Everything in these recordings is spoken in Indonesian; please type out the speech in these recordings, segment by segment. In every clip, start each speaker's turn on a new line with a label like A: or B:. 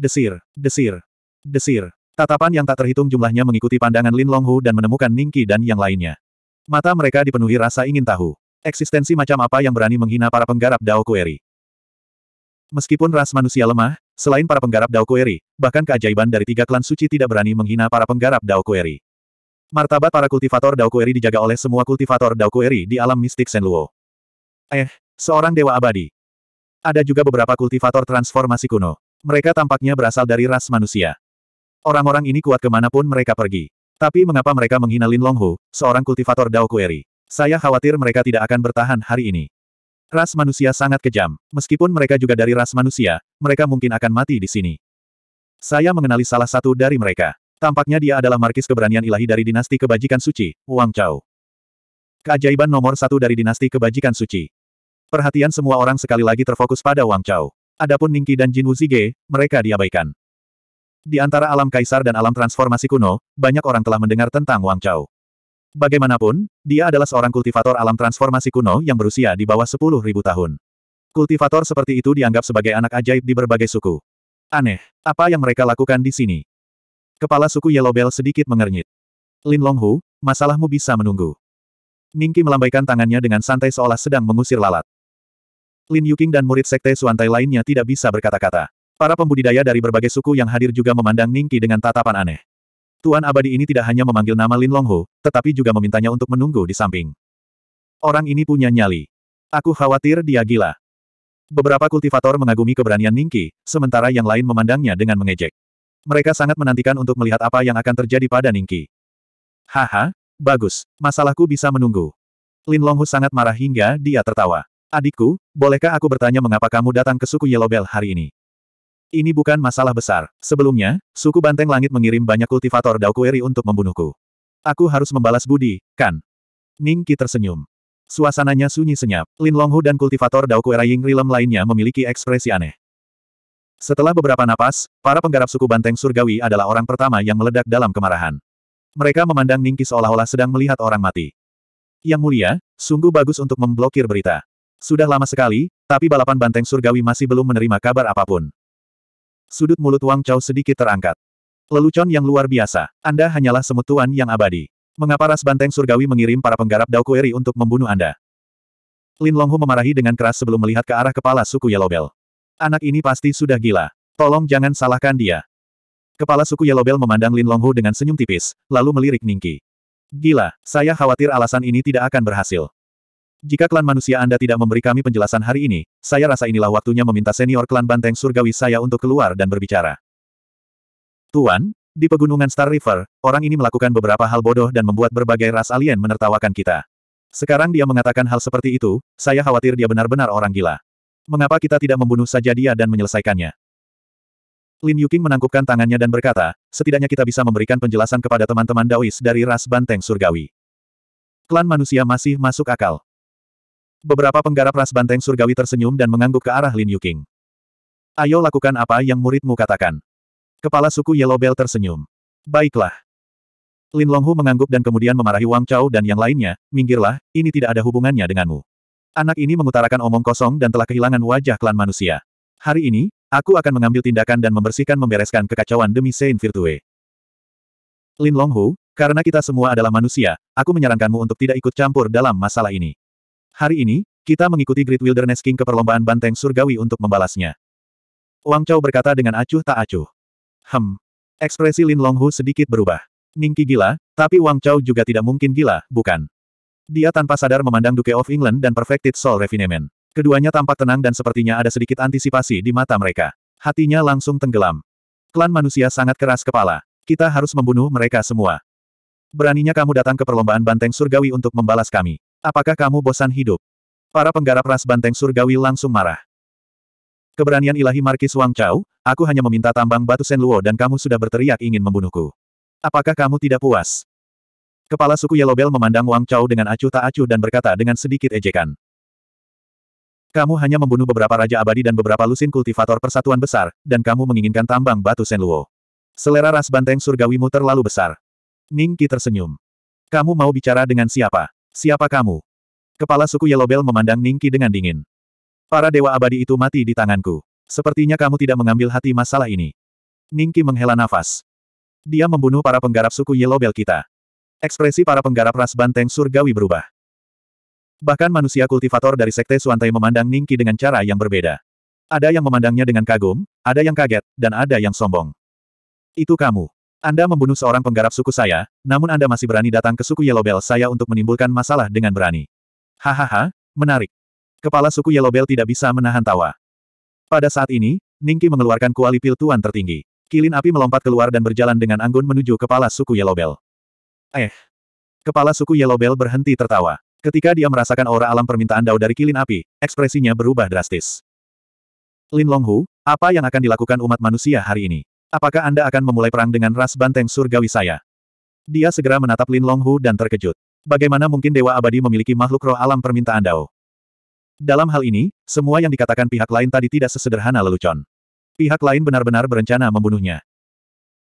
A: Desir, desir, desir. Tatapan yang tak terhitung jumlahnya mengikuti pandangan Lin Longhu dan menemukan Ningki dan yang lainnya. Mata mereka dipenuhi rasa ingin tahu. Eksistensi macam apa yang berani menghina para penggarap Dao Kueri? Meskipun ras manusia lemah, selain para penggarap Dao Kueri, bahkan keajaiban dari tiga klan suci tidak berani menghina para penggarap Dao Kueri. Martabat para kultivator Dao Kueri dijaga oleh semua kultivator Dao Kueri di alam mistik Senluo. Eh, seorang dewa abadi. Ada juga beberapa kultivator transformasi kuno. Mereka tampaknya berasal dari ras manusia. Orang-orang ini kuat kemanapun mereka pergi. Tapi mengapa mereka menghina Lin Longhu, seorang kultivator Dao Kueri? Saya khawatir mereka tidak akan bertahan hari ini. Ras manusia sangat kejam. Meskipun mereka juga dari ras manusia, mereka mungkin akan mati di sini. Saya mengenali salah satu dari mereka. Tampaknya dia adalah markis keberanian ilahi dari dinasti kebajikan suci, Wang Chao. Keajaiban nomor satu dari dinasti kebajikan suci. Perhatian semua orang sekali lagi terfokus pada Wang Chao. Adapun Ningqi dan Jin Wuzige, mereka diabaikan. Di antara alam kaisar dan alam transformasi kuno, banyak orang telah mendengar tentang Wang Chao. Bagaimanapun, dia adalah seorang kultivator alam transformasi kuno yang berusia di bawah ribu tahun. Kultivator seperti itu dianggap sebagai anak ajaib di berbagai suku. Aneh, apa yang mereka lakukan di sini? Kepala suku Yellow Bell sedikit mengernyit. Lin Longhu, masalahmu bisa menunggu. Ningki melambaikan tangannya dengan santai seolah sedang mengusir lalat. Lin Yuking dan murid sekte Suantai lainnya tidak bisa berkata-kata. Para pembudidaya dari berbagai suku yang hadir juga memandang Ningki dengan tatapan aneh. Tuan abadi ini tidak hanya memanggil nama Lin Longhu, tetapi juga memintanya untuk menunggu di samping. Orang ini punya nyali. Aku khawatir dia gila. Beberapa kultivator mengagumi keberanian Ningki, sementara yang lain memandangnya dengan mengejek. Mereka sangat menantikan untuk melihat apa yang akan terjadi pada Ningki. Haha, bagus, masalahku bisa menunggu. Lin Longhu sangat marah hingga dia tertawa. Adikku, bolehkah aku bertanya mengapa kamu datang ke suku Yellow Bell hari ini? Ini bukan masalah besar. Sebelumnya, suku Banteng Langit mengirim banyak kultivator Daokueri untuk membunuhku. Aku harus membalas budi, kan? Ning Qi tersenyum. Suasananya sunyi senyap. Lin Longhu dan kultivator Daukuera Ying Rilem lainnya memiliki ekspresi aneh. Setelah beberapa napas, para penggarap suku Banteng Surgawi adalah orang pertama yang meledak dalam kemarahan. Mereka memandang Ning seolah-olah sedang melihat orang mati. Yang mulia, sungguh bagus untuk memblokir berita. Sudah lama sekali, tapi balapan banteng surgawi masih belum menerima kabar apapun. Sudut mulut Wang Chao sedikit terangkat. Lelucon yang luar biasa. Anda hanyalah semut tuan yang abadi. Mengapa ras banteng surgawi mengirim para penggarap Dao Kueri untuk membunuh Anda? Lin Longhu memarahi dengan keras sebelum melihat ke arah kepala suku Yellowbell. Anak ini pasti sudah gila. Tolong jangan salahkan dia. Kepala suku Yellowbell memandang Lin Longhu dengan senyum tipis, lalu melirik Ningki. Gila, saya khawatir alasan ini tidak akan berhasil. Jika klan manusia Anda tidak memberi kami penjelasan hari ini, saya rasa inilah waktunya meminta senior klan banteng surgawi saya untuk keluar dan berbicara. Tuan, di pegunungan Star River, orang ini melakukan beberapa hal bodoh dan membuat berbagai ras alien menertawakan kita. Sekarang dia mengatakan hal seperti itu, saya khawatir dia benar-benar orang gila. Mengapa kita tidak membunuh saja dia dan menyelesaikannya? Lin Yuking menangkupkan tangannya dan berkata, setidaknya kita bisa memberikan penjelasan kepada teman-teman Daois dari ras banteng surgawi. Klan manusia masih masuk akal. Beberapa penggarap ras banteng surgawi tersenyum dan mengangguk ke arah Lin Yuking. Ayo lakukan apa yang muridmu katakan. Kepala suku Yellow Bell tersenyum. Baiklah. Lin Longhu mengangguk dan kemudian memarahi Wang Chao dan yang lainnya, minggirlah, ini tidak ada hubungannya denganmu. Anak ini mengutarakan omong kosong dan telah kehilangan wajah klan manusia. Hari ini, aku akan mengambil tindakan dan membersihkan membereskan kekacauan demi Saint Virtue. Lin Longhu, karena kita semua adalah manusia, aku menyarankanmu untuk tidak ikut campur dalam masalah ini. Hari ini, kita mengikuti Great Wilderness King ke perlombaan banteng surgawi untuk membalasnya. Wang Chao berkata dengan acuh tak acuh. Hem. Ekspresi Lin Longhu sedikit berubah. Ningki gila, tapi Wang Chao juga tidak mungkin gila, bukan? Dia tanpa sadar memandang Duke of England dan Perfected Soul Refinement. Keduanya tampak tenang dan sepertinya ada sedikit antisipasi di mata mereka. Hatinya langsung tenggelam. Klan manusia sangat keras kepala. Kita harus membunuh mereka semua. Beraninya kamu datang ke perlombaan banteng surgawi untuk membalas kami. Apakah kamu bosan hidup? Para penggarap ras banteng surgawi langsung marah. Keberanian ilahi Markis Wang Chao, aku hanya meminta tambang batu Sen Luo dan kamu sudah berteriak ingin membunuhku. Apakah kamu tidak puas? Kepala suku Yellow Bell memandang Wang Chao dengan acuh tak acuh dan berkata dengan sedikit ejekan. Kamu hanya membunuh beberapa Raja Abadi dan beberapa lusin kultivator persatuan besar, dan kamu menginginkan tambang batu Sen Luo. Selera ras banteng surgawimu terlalu besar. Ning Qi tersenyum. Kamu mau bicara dengan siapa? Siapa kamu? Kepala suku Yellowbell memandang Ningki dengan dingin. Para dewa abadi itu mati di tanganku. Sepertinya kamu tidak mengambil hati masalah ini. Ningki menghela nafas. Dia membunuh para penggarap suku Yellowbell kita. Ekspresi para penggarap ras banteng surgawi berubah. Bahkan manusia kultivator dari Sekte Suantai memandang Ningki dengan cara yang berbeda. Ada yang memandangnya dengan kagum, ada yang kaget, dan ada yang sombong. Itu kamu. Anda membunuh seorang penggarap suku saya, namun Anda masih berani datang ke suku Yellow Bell saya untuk menimbulkan masalah dengan berani. Hahaha, menarik. Kepala suku Yellow Bell tidak bisa menahan tawa. Pada saat ini, Ningki mengeluarkan kuali pil tuan tertinggi. Kilin api melompat keluar dan berjalan dengan anggun menuju kepala suku Yellow Bell. Eh. Kepala suku Yellow Bell berhenti tertawa. Ketika dia merasakan aura alam permintaan Dao dari kilin api, ekspresinya berubah drastis. Lin Longhu, apa yang akan dilakukan umat manusia hari ini? Apakah Anda akan memulai perang dengan ras banteng surgawi saya? Dia segera menatap Lin Longhu dan terkejut. Bagaimana mungkin Dewa Abadi memiliki makhluk roh alam permintaan Dao? Dalam hal ini, semua yang dikatakan pihak lain tadi tidak sesederhana lelucon. Pihak lain benar-benar berencana membunuhnya.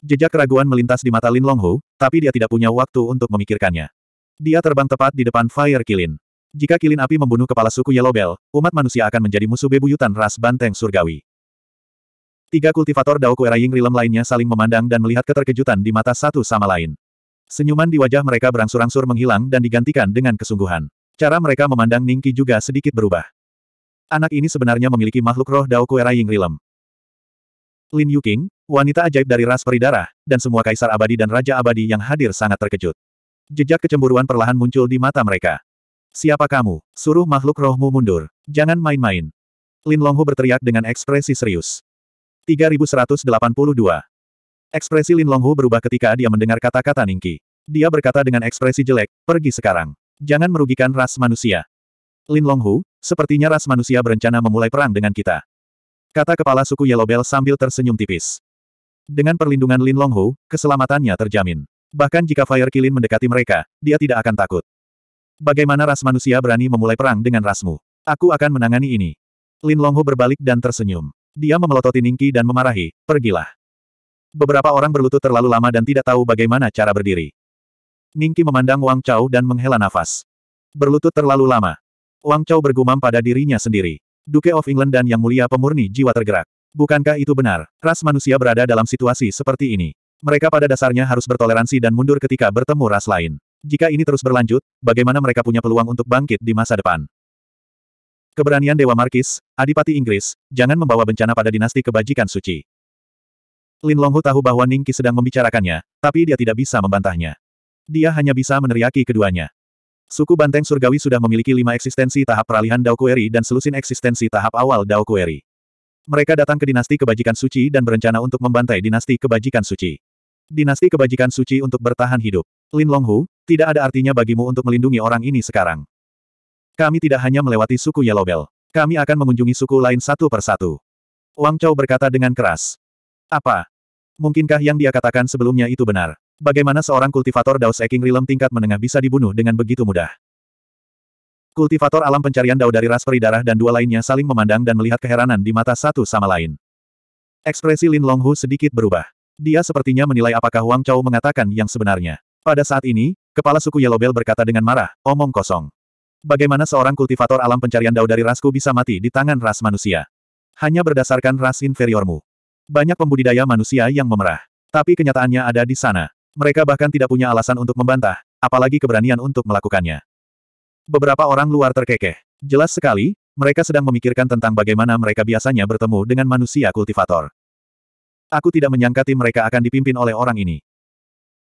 A: Jejak keraguan melintas di mata Lin Longhu, tapi dia tidak punya waktu untuk memikirkannya. Dia terbang tepat di depan Fire Kilin. Jika kilin api membunuh kepala suku Yellow Bell, umat manusia akan menjadi musuh bebuyutan ras banteng surgawi. Tiga kultivator Dao Ying Rilem lainnya saling memandang dan melihat keterkejutan di mata satu sama lain. Senyuman di wajah mereka berangsur-angsur menghilang dan digantikan dengan kesungguhan. Cara mereka memandang Ningki juga sedikit berubah. Anak ini sebenarnya memiliki makhluk roh Dao Ying Rilem. Lin Yuqing, wanita ajaib dari ras peridarah, dan semua kaisar abadi dan raja abadi yang hadir sangat terkejut. Jejak kecemburuan perlahan muncul di mata mereka. Siapa kamu? Suruh makhluk rohmu mundur. Jangan main-main. Lin Longhu berteriak dengan ekspresi serius. 3182. Ekspresi Lin Longhu berubah ketika dia mendengar kata-kata Ningki. Dia berkata dengan ekspresi jelek, pergi sekarang. Jangan merugikan ras manusia. Lin Longhu, sepertinya ras manusia berencana memulai perang dengan kita. Kata kepala suku Yellow Bell sambil tersenyum tipis. Dengan perlindungan Lin Longhu, keselamatannya terjamin. Bahkan jika Fire Kilin mendekati mereka, dia tidak akan takut. Bagaimana ras manusia berani memulai perang dengan rasmu? Aku akan menangani ini. Lin Longhu berbalik dan tersenyum. Dia memelototi Ningki dan memarahi, pergilah. Beberapa orang berlutut terlalu lama dan tidak tahu bagaimana cara berdiri. Ningki memandang Wang Chao dan menghela nafas. Berlutut terlalu lama. Wang Chao bergumam pada dirinya sendiri. Duke of England dan Yang Mulia Pemurni Jiwa tergerak. Bukankah itu benar? Ras manusia berada dalam situasi seperti ini. Mereka pada dasarnya harus bertoleransi dan mundur ketika bertemu ras lain. Jika ini terus berlanjut, bagaimana mereka punya peluang untuk bangkit di masa depan? Keberanian Dewa Markis, Adipati Inggris, jangan membawa bencana pada dinasti kebajikan suci. Lin Longhu tahu bahwa Ningki sedang membicarakannya, tapi dia tidak bisa membantahnya. Dia hanya bisa meneriaki keduanya. Suku Banteng Surgawi sudah memiliki lima eksistensi tahap peralihan Dao Kueri dan selusin eksistensi tahap awal Dao Kueri. Mereka datang ke dinasti kebajikan suci dan berencana untuk membantai dinasti kebajikan suci. Dinasti kebajikan suci untuk bertahan hidup. Lin Longhu, tidak ada artinya bagimu untuk melindungi orang ini sekarang. Kami tidak hanya melewati suku Yellow Bell. Kami akan mengunjungi suku lain satu persatu. Wang Chao berkata dengan keras. Apa? Mungkinkah yang dia katakan sebelumnya itu benar? Bagaimana seorang kultivator Dao Seking Rilem tingkat menengah bisa dibunuh dengan begitu mudah? Kultivator alam pencarian Dao dari ras peridarah dan dua lainnya saling memandang dan melihat keheranan di mata satu sama lain. Ekspresi Lin Longhu sedikit berubah. Dia sepertinya menilai apakah Wang Chao mengatakan yang sebenarnya. Pada saat ini, kepala suku Yellow Bell berkata dengan marah, omong kosong. Bagaimana seorang kultivator alam pencarian dao dari rasku bisa mati di tangan ras manusia? Hanya berdasarkan ras inferiormu. Banyak pembudidaya manusia yang memerah. Tapi kenyataannya ada di sana. Mereka bahkan tidak punya alasan untuk membantah, apalagi keberanian untuk melakukannya. Beberapa orang luar terkekeh. Jelas sekali, mereka sedang memikirkan tentang bagaimana mereka biasanya bertemu dengan manusia kultivator. Aku tidak menyangka tim mereka akan dipimpin oleh orang ini.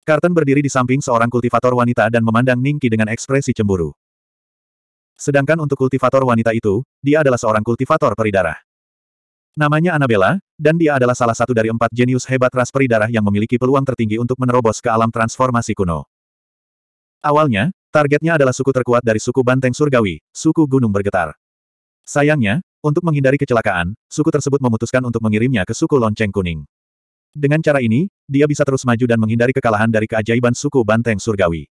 A: Karten berdiri di samping seorang kultivator wanita dan memandang Ningki dengan ekspresi cemburu. Sedangkan untuk kultivator wanita itu, dia adalah seorang kultivator peridarah. Namanya Annabella, dan dia adalah salah satu dari empat jenius hebat ras peridarah yang memiliki peluang tertinggi untuk menerobos ke alam transformasi kuno. Awalnya, targetnya adalah suku terkuat dari suku Banteng Surgawi, suku Gunung Bergetar. Sayangnya, untuk menghindari kecelakaan, suku tersebut memutuskan untuk mengirimnya ke suku lonceng kuning. Dengan cara ini, dia bisa terus maju dan menghindari kekalahan dari keajaiban suku banteng surgawi.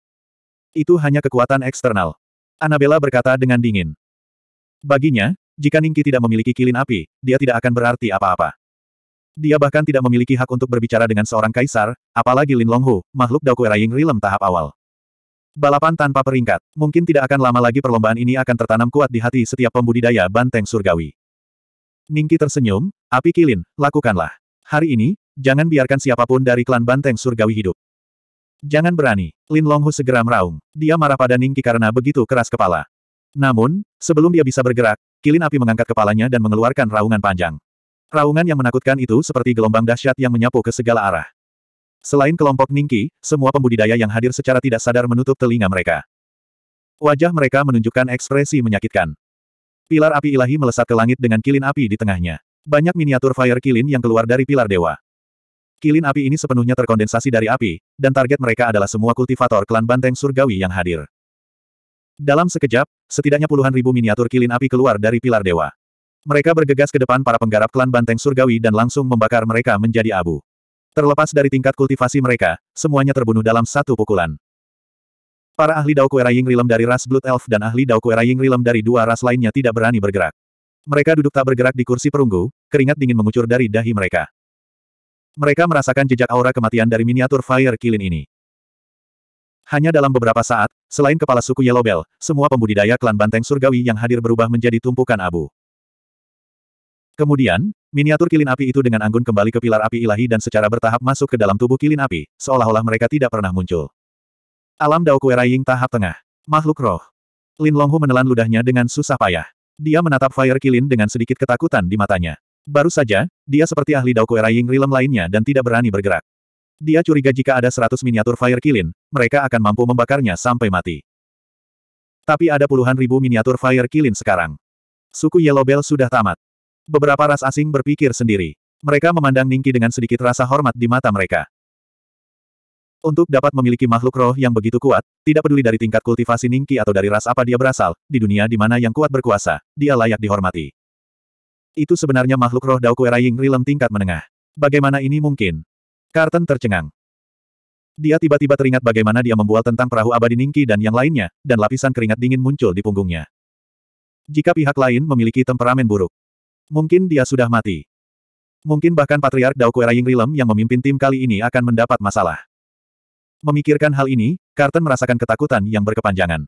A: Itu hanya kekuatan eksternal. Annabella berkata dengan dingin. Baginya, jika Ningki tidak memiliki kilin api, dia tidak akan berarti apa-apa. Dia bahkan tidak memiliki hak untuk berbicara dengan seorang kaisar, apalagi Lin Longhu, makhluk Daokue Raying Rilem tahap awal. Balapan tanpa peringkat, mungkin tidak akan lama lagi perlombaan ini akan tertanam kuat di hati setiap pembudidaya banteng surgawi. Ningki tersenyum, api kilin, lakukanlah. Hari ini, jangan biarkan siapapun dari klan banteng surgawi hidup. Jangan berani. Lin Longhu segera meraung. Dia marah pada Ningki karena begitu keras kepala. Namun, sebelum dia bisa bergerak, kilin api mengangkat kepalanya dan mengeluarkan raungan panjang. Raungan yang menakutkan itu seperti gelombang dahsyat yang menyapu ke segala arah. Selain kelompok Ningki, semua pembudidaya yang hadir secara tidak sadar menutup telinga mereka. Wajah mereka menunjukkan ekspresi menyakitkan. Pilar api ilahi melesat ke langit dengan kilin api di tengahnya. Banyak miniatur fire kilin yang keluar dari pilar dewa. Kilin api ini sepenuhnya terkondensasi dari api, dan target mereka adalah semua kultivator klan banteng surgawi yang hadir. Dalam sekejap, setidaknya puluhan ribu miniatur kilin api keluar dari pilar dewa. Mereka bergegas ke depan para penggarap klan banteng surgawi dan langsung membakar mereka menjadi abu. Terlepas dari tingkat kultivasi mereka, semuanya terbunuh dalam satu pukulan. Para ahli Dao Ying Rilem dari ras Blood Elf dan ahli Dao Ying Rilem dari dua ras lainnya tidak berani bergerak. Mereka duduk tak bergerak di kursi perunggu, keringat dingin mengucur dari dahi mereka. Mereka merasakan jejak aura kematian dari miniatur Fire Kilin ini. Hanya dalam beberapa saat, selain kepala suku Yellow Bell, semua pembudidaya klan banteng surgawi yang hadir berubah menjadi tumpukan abu. Kemudian, miniatur kilin api itu dengan anggun kembali ke pilar api ilahi dan secara bertahap masuk ke dalam tubuh kilin api, seolah-olah mereka tidak pernah muncul. Alam Dao Kue Raiying tahap tengah. Makhluk roh. Lin Longhu menelan ludahnya dengan susah payah. Dia menatap Fire Kilin dengan sedikit ketakutan di matanya. Baru saja, dia seperti ahli Dao Kueraying Rilem lainnya dan tidak berani bergerak. Dia curiga jika ada seratus miniatur Fire Kilin, mereka akan mampu membakarnya sampai mati. Tapi ada puluhan ribu miniatur Fire Kilin sekarang. Suku Yellow Bell sudah tamat. Beberapa ras asing berpikir sendiri. Mereka memandang Ningki dengan sedikit rasa hormat di mata mereka. Untuk dapat memiliki makhluk roh yang begitu kuat, tidak peduli dari tingkat kultivasi Ningki atau dari ras apa dia berasal, di dunia di mana yang kuat berkuasa, dia layak dihormati. Itu sebenarnya makhluk roh Dao Kue Raying Rilem tingkat menengah. Bagaimana ini mungkin? Karten tercengang. Dia tiba-tiba teringat bagaimana dia membual tentang perahu abadi Ningki dan yang lainnya, dan lapisan keringat dingin muncul di punggungnya. Jika pihak lain memiliki temperamen buruk, mungkin dia sudah mati. Mungkin bahkan Patriark Dao Kue Raying Rilem yang memimpin tim kali ini akan mendapat masalah. Memikirkan hal ini, Karten merasakan ketakutan yang berkepanjangan.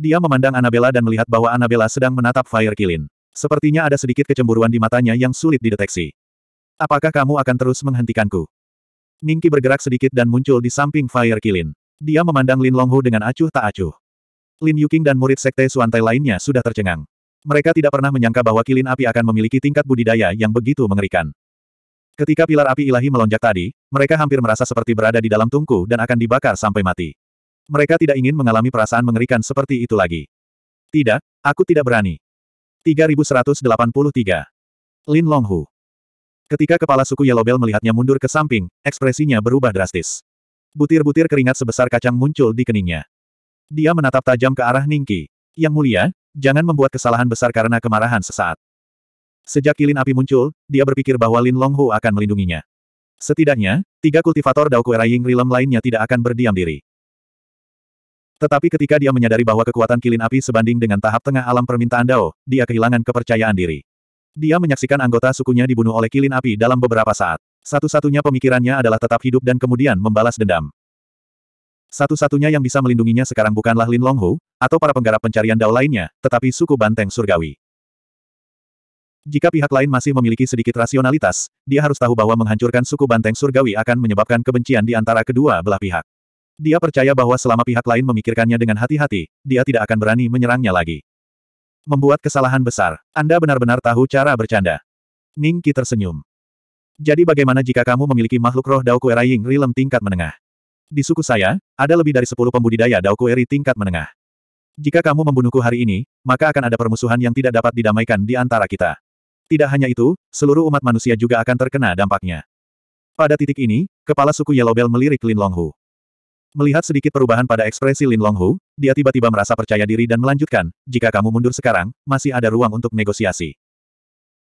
A: Dia memandang Annabella dan melihat bahwa Annabella sedang menatap Fire Kilin. Sepertinya ada sedikit kecemburuan di matanya yang sulit dideteksi. Apakah kamu akan terus menghentikanku? Ningki bergerak sedikit dan muncul di samping Fire Kilin. Dia memandang Lin Longhu dengan acuh tak acuh. Lin Yuking dan murid sekte Suantai lainnya sudah tercengang. Mereka tidak pernah menyangka bahwa kilin api akan memiliki tingkat budidaya yang begitu mengerikan. Ketika pilar api ilahi melonjak tadi, mereka hampir merasa seperti berada di dalam tungku dan akan dibakar sampai mati. Mereka tidak ingin mengalami perasaan mengerikan seperti itu lagi. Tidak, aku tidak berani. 3183. Lin Longhu. Ketika kepala suku Yellow Bell melihatnya mundur ke samping, ekspresinya berubah drastis. Butir-butir keringat sebesar kacang muncul di keningnya. Dia menatap tajam ke arah Ningki. Yang mulia, jangan membuat kesalahan besar karena kemarahan sesaat. Sejak kilin api muncul, dia berpikir bahwa Lin Longhu akan melindunginya. Setidaknya, tiga kultivator Dao Kueraying Rilem lainnya tidak akan berdiam diri. Tetapi ketika dia menyadari bahwa kekuatan kilin api sebanding dengan tahap tengah alam permintaan Dao, dia kehilangan kepercayaan diri. Dia menyaksikan anggota sukunya dibunuh oleh kilin api dalam beberapa saat. Satu-satunya pemikirannya adalah tetap hidup dan kemudian membalas dendam. Satu-satunya yang bisa melindunginya sekarang bukanlah Lin Longhu, atau para penggarap pencarian Dao lainnya, tetapi suku Banteng Surgawi. Jika pihak lain masih memiliki sedikit rasionalitas, dia harus tahu bahwa menghancurkan suku Banteng Surgawi akan menyebabkan kebencian di antara kedua belah pihak. Dia percaya bahwa selama pihak lain memikirkannya dengan hati-hati, dia tidak akan berani menyerangnya lagi. Membuat kesalahan besar. Anda benar-benar tahu cara bercanda. Ning Qi tersenyum. Jadi bagaimana jika kamu memiliki makhluk roh Dao Kue Ying Rilem tingkat menengah? Di suku saya, ada lebih dari 10 pembudidaya Dao Kueri tingkat menengah. Jika kamu membunuhku hari ini, maka akan ada permusuhan yang tidak dapat didamaikan di antara kita. Tidak hanya itu, seluruh umat manusia juga akan terkena dampaknya. Pada titik ini, kepala suku Yellow Bell melirik Lin Longhu. Melihat sedikit perubahan pada ekspresi Lin Longhu, dia tiba-tiba merasa percaya diri dan melanjutkan, jika kamu mundur sekarang, masih ada ruang untuk negosiasi.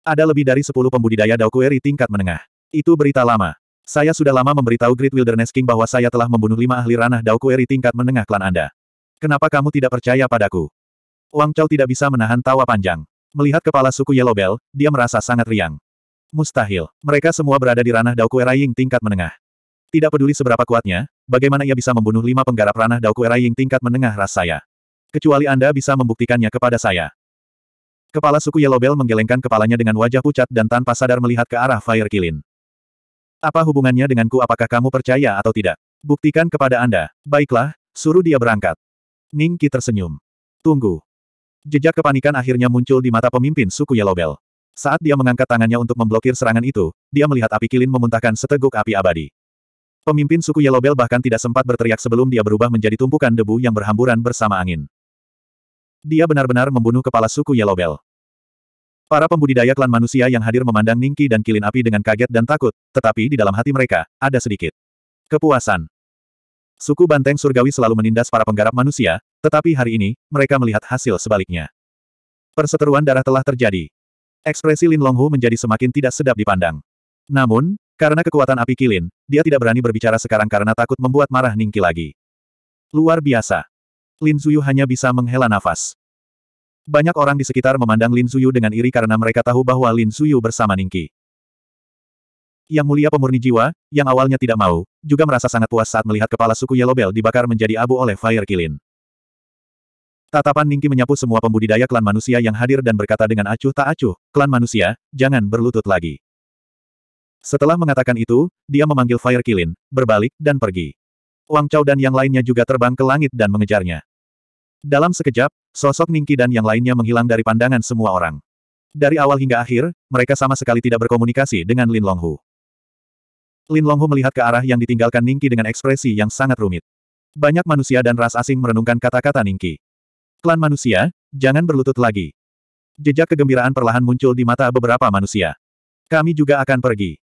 A: Ada lebih dari 10 pembudidaya Daokueri tingkat menengah. Itu berita lama. Saya sudah lama memberitahu Great Wilderness King bahwa saya telah membunuh lima ahli ranah Daokueri tingkat menengah klan Anda. Kenapa kamu tidak percaya padaku? Wang Chao tidak bisa menahan tawa panjang. Melihat kepala suku Yellow Bell, dia merasa sangat riang. Mustahil. Mereka semua berada di ranah Daokuera Ying tingkat menengah. Tidak peduli seberapa kuatnya, Bagaimana ia bisa membunuh lima penggarap ranah Dao yang tingkat menengah ras saya? Kecuali Anda bisa membuktikannya kepada saya. Kepala suku Yellow Bell menggelengkan kepalanya dengan wajah pucat dan tanpa sadar melihat ke arah Fire Kilin. Apa hubungannya denganku apakah kamu percaya atau tidak? Buktikan kepada Anda. Baiklah, suruh dia berangkat. Ning Qi tersenyum. Tunggu. Jejak kepanikan akhirnya muncul di mata pemimpin suku Yellow Bell. Saat dia mengangkat tangannya untuk memblokir serangan itu, dia melihat api kilin memuntahkan seteguk api abadi. Pemimpin suku Yellow Bell bahkan tidak sempat berteriak sebelum dia berubah menjadi tumpukan debu yang berhamburan bersama angin. Dia benar-benar membunuh kepala suku Yellow Bell. Para pembudidaya klan manusia yang hadir memandang Ningki dan Kilin Api dengan kaget dan takut, tetapi di dalam hati mereka, ada sedikit kepuasan. Suku Banteng Surgawi selalu menindas para penggarap manusia, tetapi hari ini, mereka melihat hasil sebaliknya. Perseteruan darah telah terjadi. Ekspresi Lin Longhu menjadi semakin tidak sedap dipandang. Namun, karena kekuatan api kilin, dia tidak berani berbicara sekarang karena takut membuat marah Ningki lagi. Luar biasa. Lin Zuyu hanya bisa menghela nafas. Banyak orang di sekitar memandang Lin Zuyu dengan iri karena mereka tahu bahwa Lin Zuyu bersama Ningki. Yang mulia pemurni jiwa, yang awalnya tidak mau, juga merasa sangat puas saat melihat kepala suku Yellow Bell dibakar menjadi abu oleh Fire Kilin. Tatapan Ningki menyapu semua pembudidaya klan manusia yang hadir dan berkata dengan acuh tak acuh, klan manusia, jangan berlutut lagi. Setelah mengatakan itu, dia memanggil Fire Kilin, berbalik, dan pergi. Wang Chao dan yang lainnya juga terbang ke langit dan mengejarnya. Dalam sekejap, sosok Ningki dan yang lainnya menghilang dari pandangan semua orang. Dari awal hingga akhir, mereka sama sekali tidak berkomunikasi dengan Lin Longhu. Lin Longhu melihat ke arah yang ditinggalkan Ningki dengan ekspresi yang sangat rumit. Banyak manusia dan ras asing merenungkan kata-kata Ningki. Klan manusia, jangan berlutut lagi. Jejak kegembiraan perlahan muncul di mata beberapa manusia. Kami juga akan pergi.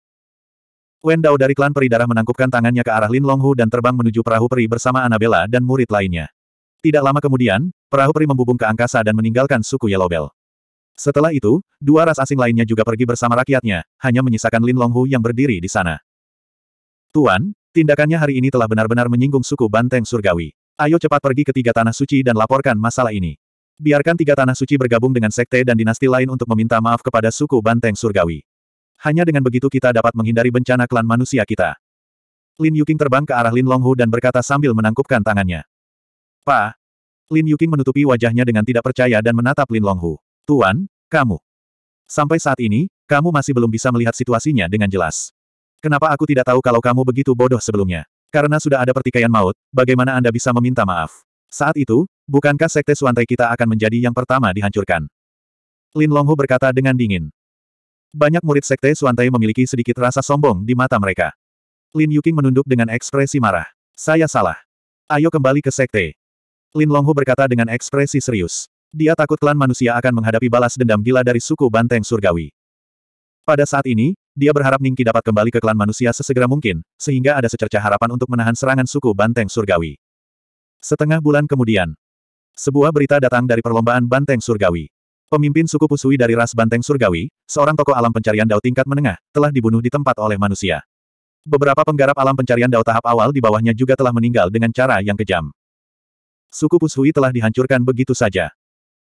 A: Wen Dao dari klan peri darah menangkupkan tangannya ke arah Lin Longhu dan terbang menuju perahu peri bersama Annabella dan murid lainnya. Tidak lama kemudian, perahu peri membubung ke angkasa dan meninggalkan suku Yellow Bell. Setelah itu, dua ras asing lainnya juga pergi bersama rakyatnya, hanya menyisakan Lin Longhu yang berdiri di sana. Tuan, tindakannya hari ini telah benar-benar menyinggung suku Banteng Surgawi. Ayo cepat pergi ke tiga tanah suci dan laporkan masalah ini. Biarkan tiga tanah suci bergabung dengan sekte dan dinasti lain untuk meminta maaf kepada suku Banteng Surgawi. Hanya dengan begitu kita dapat menghindari bencana klan manusia kita. Lin Yuking terbang ke arah Lin Longhu dan berkata sambil menangkupkan tangannya. Pa! Lin Yuking menutupi wajahnya dengan tidak percaya dan menatap Lin Longhu. Tuan, kamu. Sampai saat ini, kamu masih belum bisa melihat situasinya dengan jelas. Kenapa aku tidak tahu kalau kamu begitu bodoh sebelumnya? Karena sudah ada pertikaian maut, bagaimana Anda bisa meminta maaf? Saat itu, bukankah Sekte Suantai kita akan menjadi yang pertama dihancurkan? Lin Longhu berkata dengan dingin. Banyak murid sekte Suantai memiliki sedikit rasa sombong di mata mereka. Lin Yuking menunduk dengan ekspresi marah. Saya salah. Ayo kembali ke sekte. Lin Longhu berkata dengan ekspresi serius. Dia takut klan manusia akan menghadapi balas dendam gila dari suku Banteng Surgawi. Pada saat ini, dia berharap Ningki dapat kembali ke klan manusia sesegera mungkin, sehingga ada secerca harapan untuk menahan serangan suku Banteng Surgawi. Setengah bulan kemudian, sebuah berita datang dari perlombaan Banteng Surgawi pemimpin suku Pusui dari ras Banteng Surgawi, seorang tokoh alam pencarian Dao tingkat menengah, telah dibunuh di tempat oleh manusia. Beberapa penggarap alam pencarian Dao tahap awal di bawahnya juga telah meninggal dengan cara yang kejam. Suku Pusui telah dihancurkan begitu saja.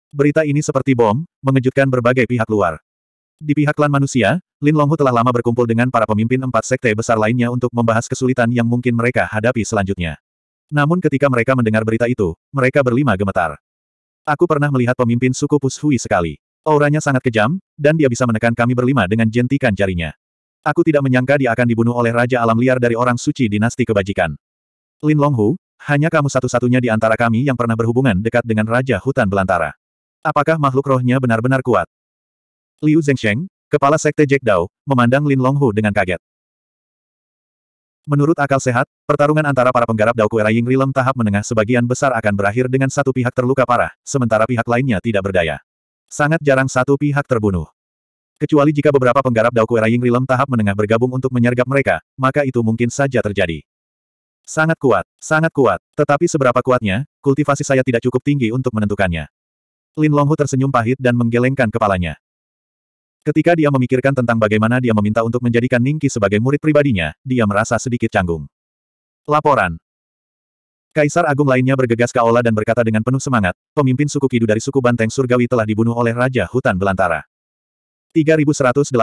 A: Berita ini seperti bom, mengejutkan berbagai pihak luar. Di pihak klan manusia, Lin Longhu telah lama berkumpul dengan para pemimpin empat sekte besar lainnya untuk membahas kesulitan yang mungkin mereka hadapi selanjutnya. Namun ketika mereka mendengar berita itu, mereka berlima gemetar. Aku pernah melihat pemimpin suku Pushui sekali. Auranya sangat kejam, dan dia bisa menekan kami berlima dengan jentikan jarinya. Aku tidak menyangka dia akan dibunuh oleh Raja Alam Liar dari orang suci dinasti kebajikan. Lin Longhu, hanya kamu satu-satunya di antara kami yang pernah berhubungan dekat dengan Raja Hutan Belantara. Apakah makhluk rohnya benar-benar kuat? Liu Zhengsheng, kepala sekte Jack Dao, memandang Lin Longhu dengan kaget. Menurut akal sehat, pertarungan antara para penggarap Ying Rilem tahap menengah sebagian besar akan berakhir dengan satu pihak terluka parah, sementara pihak lainnya tidak berdaya. Sangat jarang satu pihak terbunuh. Kecuali jika beberapa penggarap Ying Rilem tahap menengah bergabung untuk menyergap mereka, maka itu mungkin saja terjadi. Sangat kuat, sangat kuat, tetapi seberapa kuatnya, kultivasi saya tidak cukup tinggi untuk menentukannya. Lin Longhu tersenyum pahit dan menggelengkan kepalanya. Ketika dia memikirkan tentang bagaimana dia meminta untuk menjadikan Ningki sebagai murid pribadinya, dia merasa sedikit canggung. Laporan Kaisar Agung lainnya bergegas ke aula dan berkata dengan penuh semangat, pemimpin suku Kidu dari suku Banteng Surgawi telah dibunuh oleh Raja Hutan Belantara. 3184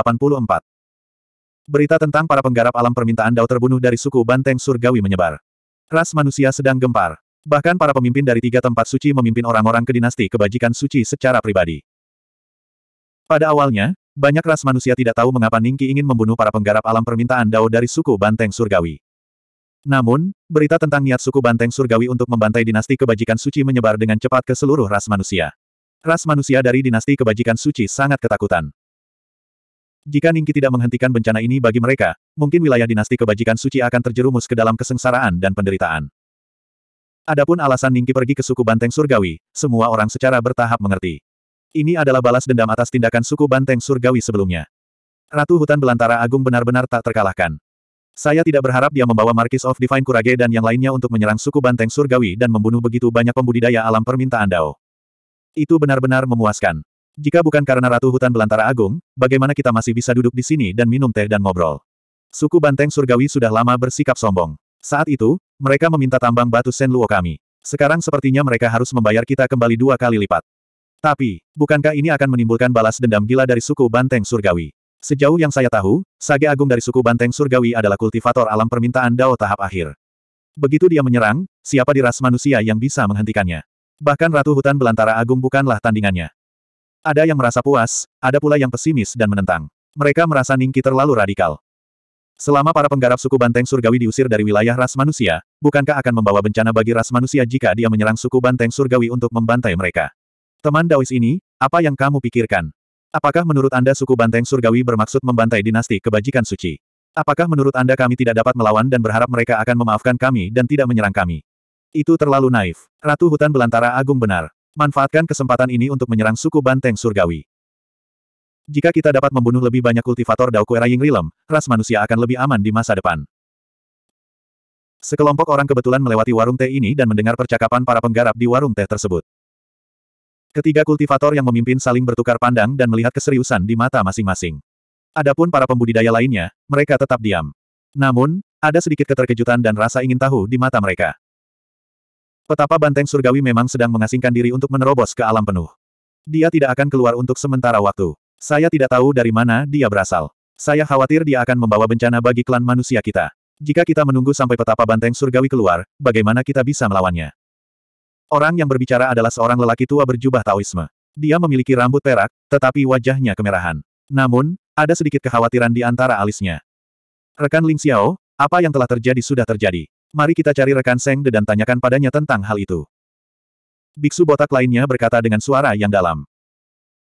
A: Berita tentang para penggarap alam permintaan Dao terbunuh dari suku Banteng Surgawi menyebar. Ras manusia sedang gempar. Bahkan para pemimpin dari tiga tempat suci memimpin orang-orang ke dinasti kebajikan suci secara pribadi. Pada awalnya, banyak ras manusia tidak tahu mengapa Ningki ingin membunuh para penggarap alam permintaan Dao dari suku Banteng Surgawi. Namun, berita tentang niat suku Banteng Surgawi untuk membantai dinasti kebajikan suci menyebar dengan cepat ke seluruh ras manusia. Ras manusia dari dinasti kebajikan suci sangat ketakutan. Jika Ningki tidak menghentikan bencana ini bagi mereka, mungkin wilayah dinasti kebajikan suci akan terjerumus ke dalam kesengsaraan dan penderitaan. Adapun alasan Ningki pergi ke suku Banteng Surgawi, semua orang secara bertahap mengerti. Ini adalah balas dendam atas tindakan suku Banteng Surgawi sebelumnya. Ratu Hutan Belantara Agung benar-benar tak terkalahkan. Saya tidak berharap dia membawa Marquis of Divine Kurage dan yang lainnya untuk menyerang suku Banteng Surgawi dan membunuh begitu banyak pembudidaya alam permintaan Dao. Itu benar-benar memuaskan. Jika bukan karena Ratu Hutan Belantara Agung, bagaimana kita masih bisa duduk di sini dan minum teh dan ngobrol? Suku Banteng Surgawi sudah lama bersikap sombong. Saat itu, mereka meminta tambang batu Senluo kami. Sekarang sepertinya mereka harus membayar kita kembali dua kali lipat. Tapi, bukankah ini akan menimbulkan balas dendam gila dari suku Banteng Surgawi? Sejauh yang saya tahu, Sage Agung dari suku Banteng Surgawi adalah kultivator alam permintaan Dao tahap akhir. Begitu dia menyerang, siapa di ras manusia yang bisa menghentikannya? Bahkan Ratu Hutan Belantara Agung bukanlah tandingannya. Ada yang merasa puas, ada pula yang pesimis dan menentang. Mereka merasa Ningki terlalu radikal. Selama para penggarap suku Banteng Surgawi diusir dari wilayah ras manusia, bukankah akan membawa bencana bagi ras manusia jika dia menyerang suku Banteng Surgawi untuk membantai mereka? Teman Dawis ini, apa yang kamu pikirkan? Apakah menurut Anda suku Banteng Surgawi bermaksud membantai dinasti kebajikan suci? Apakah menurut Anda kami tidak dapat melawan dan berharap mereka akan memaafkan kami dan tidak menyerang kami? Itu terlalu naif. Ratu Hutan Belantara Agung benar. Manfaatkan kesempatan ini untuk menyerang suku Banteng Surgawi. Jika kita dapat membunuh lebih banyak kultivator Daoku Era Rilem, ras manusia akan lebih aman di masa depan. Sekelompok orang kebetulan melewati warung teh ini dan mendengar percakapan para penggarap di warung teh tersebut. Ketiga kultivator yang memimpin saling bertukar pandang dan melihat keseriusan di mata masing-masing. Adapun para pembudidaya lainnya, mereka tetap diam. Namun, ada sedikit keterkejutan dan rasa ingin tahu di mata mereka. Petapa banteng surgawi memang sedang mengasingkan diri untuk menerobos ke alam penuh. Dia tidak akan keluar untuk sementara waktu. Saya tidak tahu dari mana dia berasal. Saya khawatir dia akan membawa bencana bagi klan manusia kita. Jika kita menunggu sampai petapa banteng surgawi keluar, bagaimana kita bisa melawannya? Orang yang berbicara adalah seorang lelaki tua berjubah Taoisme. Dia memiliki rambut perak, tetapi wajahnya kemerahan. Namun, ada sedikit kekhawatiran di antara alisnya. Rekan Ling Xiao, apa yang telah terjadi sudah terjadi. Mari kita cari rekan Seng De dan tanyakan padanya tentang hal itu. Biksu botak lainnya berkata dengan suara yang dalam.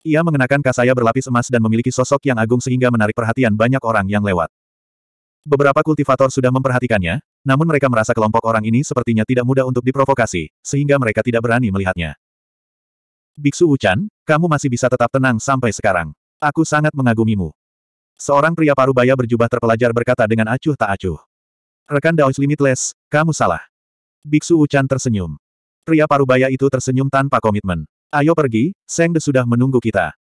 A: Ia mengenakan kasaya berlapis emas dan memiliki sosok yang agung sehingga menarik perhatian banyak orang yang lewat. Beberapa kultivator sudah memperhatikannya, namun mereka merasa kelompok orang ini sepertinya tidak mudah untuk diprovokasi, sehingga mereka tidak berani melihatnya. Biksu Wuchan, kamu masih bisa tetap tenang sampai sekarang. Aku sangat mengagumimu. Seorang pria parubaya berjubah terpelajar berkata dengan acuh tak acuh. Rekan Daos Limitless, kamu salah. Biksu Wuchan tersenyum. Pria parubaya itu tersenyum tanpa komitmen. Ayo pergi, Seng De sudah menunggu kita.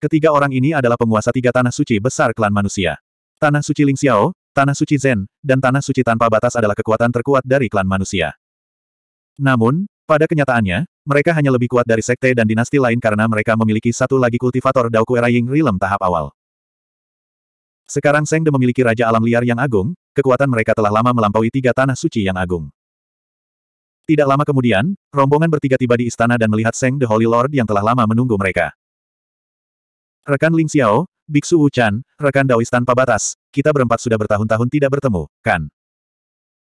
A: Ketiga orang ini adalah penguasa tiga tanah suci besar klan manusia. Tanah suci Ling Xiao, Tanah Suci Zen, dan Tanah Suci Tanpa Batas adalah kekuatan terkuat dari klan manusia. Namun, pada kenyataannya, mereka hanya lebih kuat dari sekte dan dinasti lain karena mereka memiliki satu lagi kultivator Daoku Era Ying Rilem tahap awal. Sekarang De memiliki Raja Alam Liar yang agung, kekuatan mereka telah lama melampaui tiga tanah suci yang agung. Tidak lama kemudian, rombongan bertiga tiba di istana dan melihat Seng the Holy Lord yang telah lama menunggu mereka. Rekan Ling Xiao, Biksu Wuchan, rekan Daois tanpa batas, kita berempat sudah bertahun-tahun tidak bertemu, kan?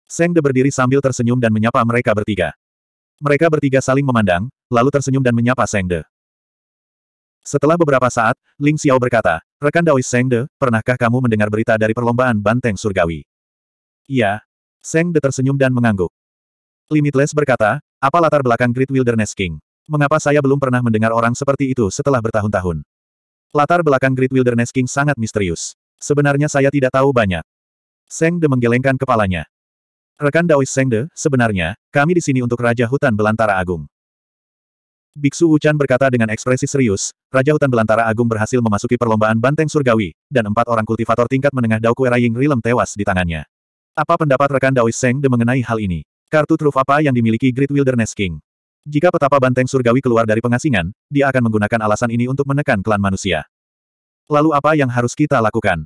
A: Seng De berdiri sambil tersenyum dan menyapa mereka bertiga. Mereka bertiga saling memandang, lalu tersenyum dan menyapa Seng De. Setelah beberapa saat, Ling Xiao berkata, Rekan Daois Seng De, pernahkah kamu mendengar berita dari perlombaan Banteng Surgawi? Iya. Seng De tersenyum dan mengangguk. Limitless berkata, apa latar belakang Great Wilderness King? Mengapa saya belum pernah mendengar orang seperti itu setelah bertahun-tahun? Latar belakang Great Wilderness King sangat misterius. Sebenarnya saya tidak tahu banyak. Seng De menggelengkan kepalanya. Rekan Daois Seng De, sebenarnya, kami di sini untuk Raja Hutan Belantara Agung. Biksu Wuchan berkata dengan ekspresi serius, Raja Hutan Belantara Agung berhasil memasuki perlombaan banteng surgawi, dan empat orang kultivator tingkat menengah Dao Kue Raying Rilem tewas di tangannya. Apa pendapat rekan Daois Seng De mengenai hal ini? Kartu truf apa yang dimiliki Great Wilderness King? Jika petapa banteng surgawi keluar dari pengasingan, dia akan menggunakan alasan ini untuk menekan klan manusia. Lalu apa yang harus kita lakukan?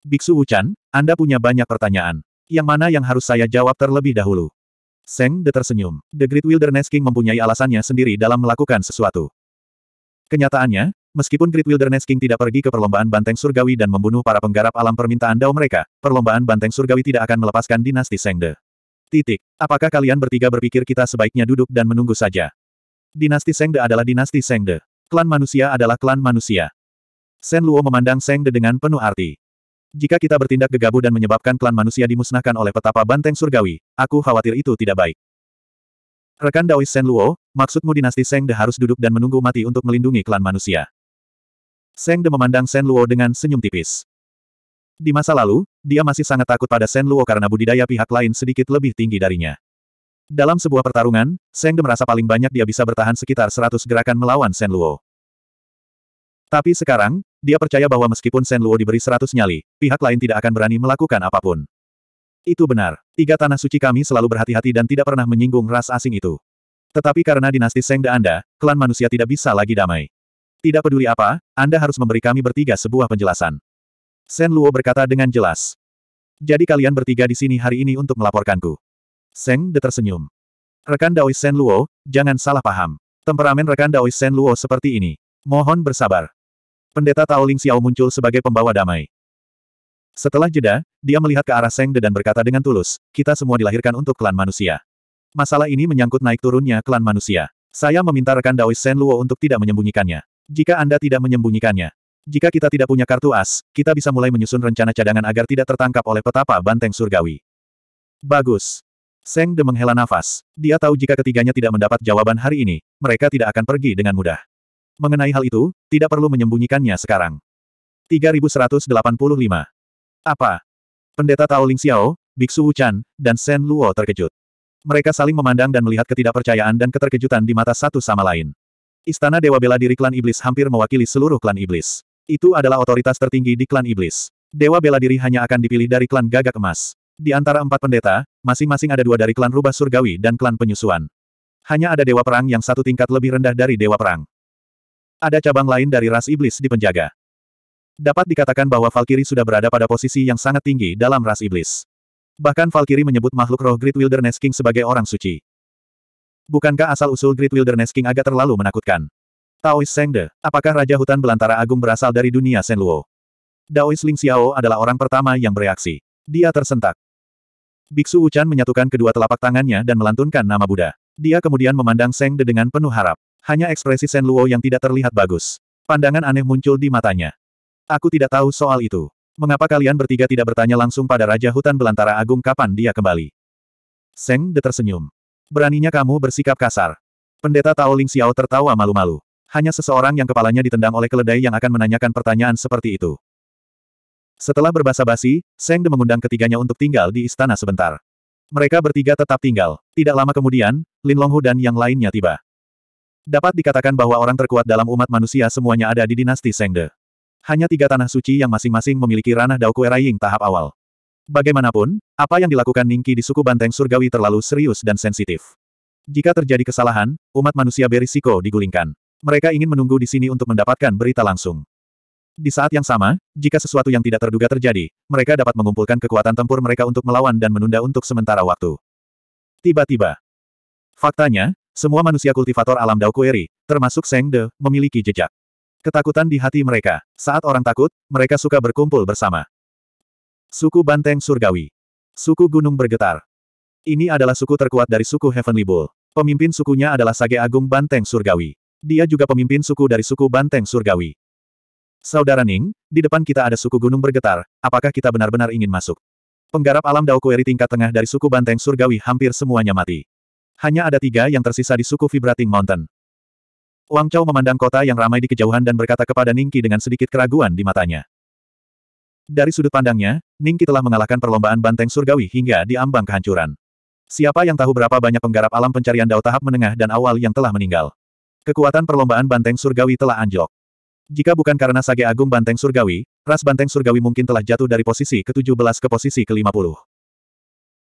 A: Biksu Wuchan, Anda punya banyak pertanyaan. Yang mana yang harus saya jawab terlebih dahulu? Seng De tersenyum. The Great Wilderness King mempunyai alasannya sendiri dalam melakukan sesuatu. Kenyataannya, meskipun Great Wilderness King tidak pergi ke perlombaan banteng surgawi dan membunuh para penggarap alam permintaan dao mereka, perlombaan banteng surgawi tidak akan melepaskan dinasti Seng De. Titik. Apakah kalian bertiga berpikir kita sebaiknya duduk dan menunggu saja? Dinasti Sengde adalah dinasti Sengde. Klan manusia adalah klan manusia. Sen Luo memandang Sengde dengan penuh arti. Jika kita bertindak gegabah dan menyebabkan klan manusia dimusnahkan oleh petapa banteng surgawi, aku khawatir itu tidak baik. Rekan Daois Sen Luo, maksudmu dinasti Sengde harus duduk dan menunggu mati untuk melindungi klan manusia. Sengde memandang Sen Luo dengan senyum tipis. Di masa lalu, dia masih sangat takut pada Shen Luo karena budidaya pihak lain sedikit lebih tinggi darinya. Dalam sebuah pertarungan, Seng De merasa paling banyak dia bisa bertahan sekitar 100 gerakan melawan Shen Luo. Tapi sekarang, dia percaya bahwa meskipun Shen Luo diberi 100 nyali, pihak lain tidak akan berani melakukan apapun. Itu benar. Tiga tanah suci kami selalu berhati-hati dan tidak pernah menyinggung ras asing itu. Tetapi karena dinasti Seng De Anda, klan manusia tidak bisa lagi damai. Tidak peduli apa, Anda harus memberi kami bertiga sebuah penjelasan. Sen Luo berkata dengan jelas. Jadi kalian bertiga di sini hari ini untuk melaporkanku. Seng De tersenyum. Rekan Daois Sen Luo, jangan salah paham. Temperamen rekan Daois Sen Luo seperti ini. Mohon bersabar. Pendeta Tao Ling Xiao muncul sebagai pembawa damai. Setelah jeda, dia melihat ke arah Seng De dan berkata dengan tulus, kita semua dilahirkan untuk klan manusia. Masalah ini menyangkut naik turunnya klan manusia. Saya meminta rekan Daois Sen Luo untuk tidak menyembunyikannya. Jika Anda tidak menyembunyikannya, jika kita tidak punya kartu as, kita bisa mulai menyusun rencana cadangan agar tidak tertangkap oleh petapa banteng surgawi. Bagus. Seng De menghela nafas. Dia tahu jika ketiganya tidak mendapat jawaban hari ini, mereka tidak akan pergi dengan mudah. Mengenai hal itu, tidak perlu menyembunyikannya sekarang. 3185. Apa? Pendeta Tao Ling Xiao, Biksu Wu Chan, dan Shen Luo terkejut. Mereka saling memandang dan melihat ketidakpercayaan dan keterkejutan di mata satu sama lain. Istana Dewa Bela Diri Klan Iblis hampir mewakili seluruh klan iblis. Itu adalah otoritas tertinggi di klan iblis. Dewa bela diri hanya akan dipilih dari klan gagak emas. Di antara empat pendeta, masing-masing ada dua dari klan rubah surgawi dan klan penyusuan. Hanya ada dewa perang yang satu tingkat lebih rendah dari dewa perang. Ada cabang lain dari ras iblis di penjaga. Dapat dikatakan bahwa Valkyrie sudah berada pada posisi yang sangat tinggi dalam ras iblis. Bahkan Valkyrie menyebut makhluk roh Great Wilderness King sebagai orang suci. Bukankah asal-usul Great Wilderness King agak terlalu menakutkan? Taois Sengde, apakah Raja Hutan Belantara Agung berasal dari dunia Senluo? Daois Ling Xiao adalah orang pertama yang bereaksi. Dia tersentak. Biksu Wuchan menyatukan kedua telapak tangannya dan melantunkan nama Buddha. Dia kemudian memandang Seng dengan penuh harap. Hanya ekspresi Senluo yang tidak terlihat bagus. Pandangan aneh muncul di matanya. Aku tidak tahu soal itu. Mengapa kalian bertiga tidak bertanya langsung pada Raja Hutan Belantara Agung kapan dia kembali? Seng De tersenyum. Beraninya kamu bersikap kasar. Pendeta Tao Ling Xiao tertawa malu-malu. Hanya seseorang yang kepalanya ditendang oleh keledai yang akan menanyakan pertanyaan seperti itu. Setelah berbahasa basi Seng De mengundang ketiganya untuk tinggal di istana sebentar. Mereka bertiga tetap tinggal. Tidak lama kemudian, Lin Longhu dan yang lainnya tiba. Dapat dikatakan bahwa orang terkuat dalam umat manusia semuanya ada di dinasti De. Hanya tiga tanah suci yang masing-masing memiliki ranah Dao Kue Eraying tahap awal. Bagaimanapun, apa yang dilakukan Ningki di suku Banteng Surgawi terlalu serius dan sensitif. Jika terjadi kesalahan, umat manusia berisiko digulingkan. Mereka ingin menunggu di sini untuk mendapatkan berita langsung. Di saat yang sama, jika sesuatu yang tidak terduga terjadi, mereka dapat mengumpulkan kekuatan tempur mereka untuk melawan dan menunda untuk sementara waktu. Tiba-tiba. Faktanya, semua manusia kultivator alam Daokueri, termasuk Seng De, memiliki jejak. Ketakutan di hati mereka. Saat orang takut, mereka suka berkumpul bersama. Suku Banteng Surgawi. Suku Gunung Bergetar. Ini adalah suku terkuat dari suku Heavenly Bull. Pemimpin sukunya adalah Sage Agung Banteng Surgawi. Dia juga pemimpin suku dari suku Banteng Surgawi. Saudara Ning, di depan kita ada suku gunung bergetar, apakah kita benar-benar ingin masuk? Penggarap alam Dao kueri tingkat tengah dari suku Banteng Surgawi hampir semuanya mati. Hanya ada tiga yang tersisa di suku Vibrating Mountain. Wang Chao memandang kota yang ramai di kejauhan dan berkata kepada Ningki dengan sedikit keraguan di matanya. Dari sudut pandangnya, Ningki telah mengalahkan perlombaan Banteng Surgawi hingga di ambang kehancuran. Siapa yang tahu berapa banyak penggarap alam pencarian Dao tahap menengah dan awal yang telah meninggal? Kekuatan perlombaan banteng surgawi telah anjlok. Jika bukan karena sage agung banteng surgawi, ras banteng surgawi mungkin telah jatuh dari posisi ke-17 ke posisi ke-50.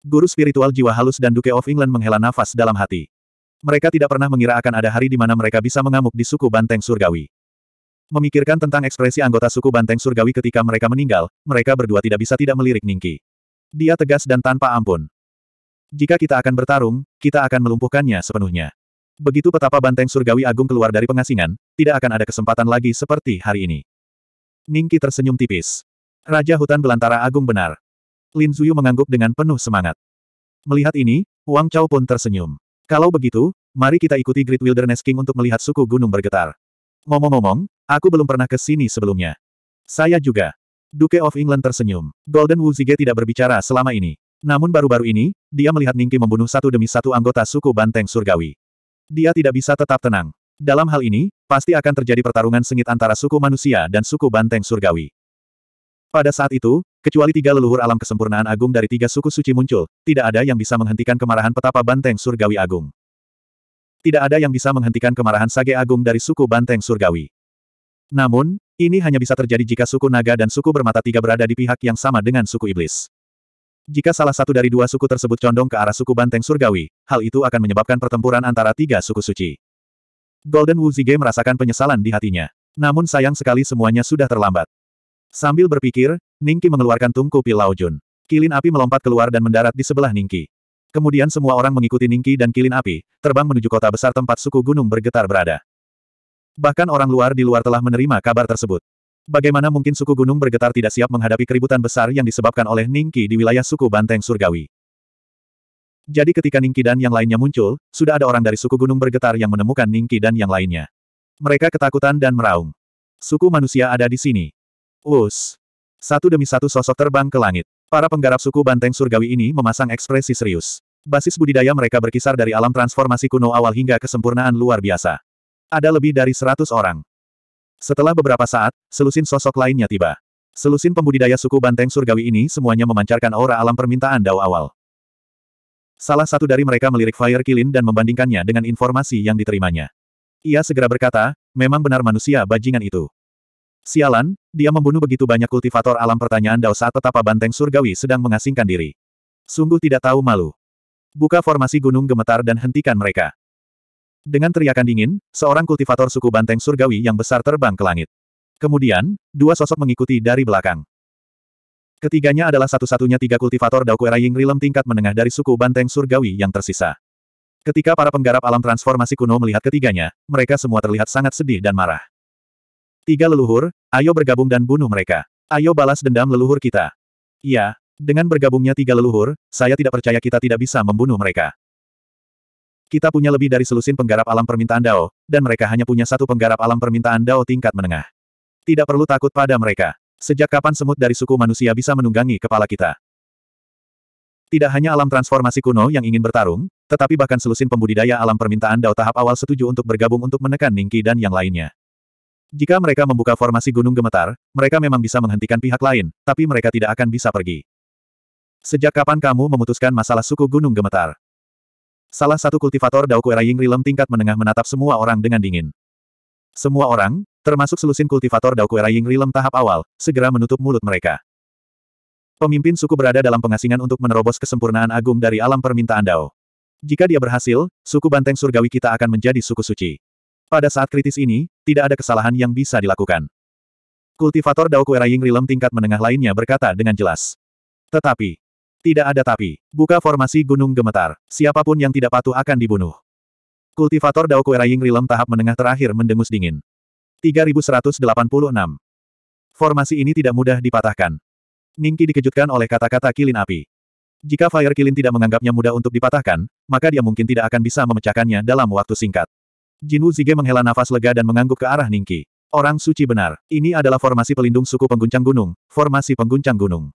A: Guru spiritual jiwa halus dan Duke of England menghela nafas dalam hati. Mereka tidak pernah mengira akan ada hari di mana mereka bisa mengamuk di suku banteng surgawi. Memikirkan tentang ekspresi anggota suku banteng surgawi ketika mereka meninggal, mereka berdua tidak bisa tidak melirik Ningki. Dia tegas dan tanpa ampun. Jika kita akan bertarung, kita akan melumpuhkannya sepenuhnya. Begitu petapa banteng surgawi agung keluar dari pengasingan, tidak akan ada kesempatan lagi seperti hari ini. Ningki tersenyum tipis. Raja hutan belantara agung benar. Lin Zuyu mengangguk dengan penuh semangat. Melihat ini, Wang Chao pun tersenyum. Kalau begitu, mari kita ikuti Great Wilderness King untuk melihat suku gunung bergetar. Ngomong-ngomong, aku belum pernah ke sini sebelumnya. Saya juga. Duke of England tersenyum. Golden Wu Zige tidak berbicara selama ini. Namun baru-baru ini, dia melihat Ningki membunuh satu demi satu anggota suku Banteng Surgawi. Dia tidak bisa tetap tenang. Dalam hal ini, pasti akan terjadi pertarungan sengit antara suku manusia dan suku banteng surgawi. Pada saat itu, kecuali tiga leluhur alam kesempurnaan agung dari tiga suku suci muncul, tidak ada yang bisa menghentikan kemarahan petapa banteng surgawi agung. Tidak ada yang bisa menghentikan kemarahan sage agung dari suku banteng surgawi. Namun, ini hanya bisa terjadi jika suku naga dan suku bermata tiga berada di pihak yang sama dengan suku iblis. Jika salah satu dari dua suku tersebut condong ke arah suku banteng surgawi, hal itu akan menyebabkan pertempuran antara tiga suku suci. Golden Wu Zige merasakan penyesalan di hatinya. Namun sayang sekali semuanya sudah terlambat. Sambil berpikir, Ningki mengeluarkan tungku pil Jun. Kilin api melompat keluar dan mendarat di sebelah Ningki. Kemudian semua orang mengikuti Ningki dan kilin api, terbang menuju kota besar tempat suku gunung bergetar berada. Bahkan orang luar di luar telah menerima kabar tersebut. Bagaimana mungkin suku gunung bergetar tidak siap menghadapi keributan besar yang disebabkan oleh Ningki di wilayah suku Banteng Surgawi? Jadi ketika Ningki dan yang lainnya muncul, sudah ada orang dari suku gunung bergetar yang menemukan Ningki dan yang lainnya. Mereka ketakutan dan meraung. Suku manusia ada di sini. Us. Satu demi satu sosok terbang ke langit. Para penggarap suku Banteng Surgawi ini memasang ekspresi serius. Basis budidaya mereka berkisar dari alam transformasi kuno awal hingga kesempurnaan luar biasa. Ada lebih dari seratus orang. Setelah beberapa saat, selusin sosok lainnya tiba. Selusin pembudidaya suku banteng surgawi ini semuanya memancarkan aura alam permintaan Dao awal. Salah satu dari mereka melirik Fire Kilin dan membandingkannya dengan informasi yang diterimanya. Ia segera berkata, memang benar manusia bajingan itu. Sialan, dia membunuh begitu banyak kultivator alam pertanyaan Dao saat petapa banteng surgawi sedang mengasingkan diri. Sungguh tidak tahu malu. Buka formasi gunung gemetar dan hentikan mereka. Dengan teriakan dingin, seorang kultivator suku banteng surgawi yang besar terbang ke langit. Kemudian, dua sosok mengikuti dari belakang. Ketiganya adalah satu-satunya tiga kultivator Daokuera Ying Rilem tingkat menengah dari suku banteng surgawi yang tersisa. Ketika para penggarap alam transformasi kuno melihat ketiganya, mereka semua terlihat sangat sedih dan marah. Tiga leluhur, ayo bergabung dan bunuh mereka. Ayo balas dendam leluhur kita. Iya, dengan bergabungnya tiga leluhur, saya tidak percaya kita tidak bisa membunuh mereka. Kita punya lebih dari selusin penggarap alam permintaan Dao, dan mereka hanya punya satu penggarap alam permintaan Dao tingkat menengah. Tidak perlu takut pada mereka. Sejak kapan semut dari suku manusia bisa menunggangi kepala kita? Tidak hanya alam transformasi kuno yang ingin bertarung, tetapi bahkan selusin pembudidaya alam permintaan Dao tahap awal setuju untuk bergabung untuk menekan Ningki dan yang lainnya. Jika mereka membuka formasi gunung gemetar, mereka memang bisa menghentikan pihak lain, tapi mereka tidak akan bisa pergi. Sejak kapan kamu memutuskan masalah suku gunung gemetar? Salah satu kultivator Dao Ying Lem tingkat menengah menatap semua orang dengan dingin. Semua orang, termasuk selusin kultivator Dao Ying Lem tahap awal, segera menutup mulut mereka. Pemimpin suku berada dalam pengasingan untuk menerobos kesempurnaan agung dari alam permintaan Dao. Jika dia berhasil, suku banteng surgawi kita akan menjadi suku suci. Pada saat kritis ini, tidak ada kesalahan yang bisa dilakukan. Kultivator Dao Ying Lem tingkat menengah lainnya berkata dengan jelas. Tetapi, tidak ada tapi. Buka formasi gunung gemetar. Siapapun yang tidak patuh akan dibunuh. Kultivator Dao Kueraying Rilem tahap menengah terakhir mendengus dingin. 3186. Formasi ini tidak mudah dipatahkan. Ningki dikejutkan oleh kata-kata kilin api. Jika Fire Kilin tidak menganggapnya mudah untuk dipatahkan, maka dia mungkin tidak akan bisa memecahkannya dalam waktu singkat. Jin Wu Zige menghela nafas lega dan mengangguk ke arah Ningki. Orang suci benar. Ini adalah formasi pelindung suku pengguncang gunung, formasi pengguncang gunung.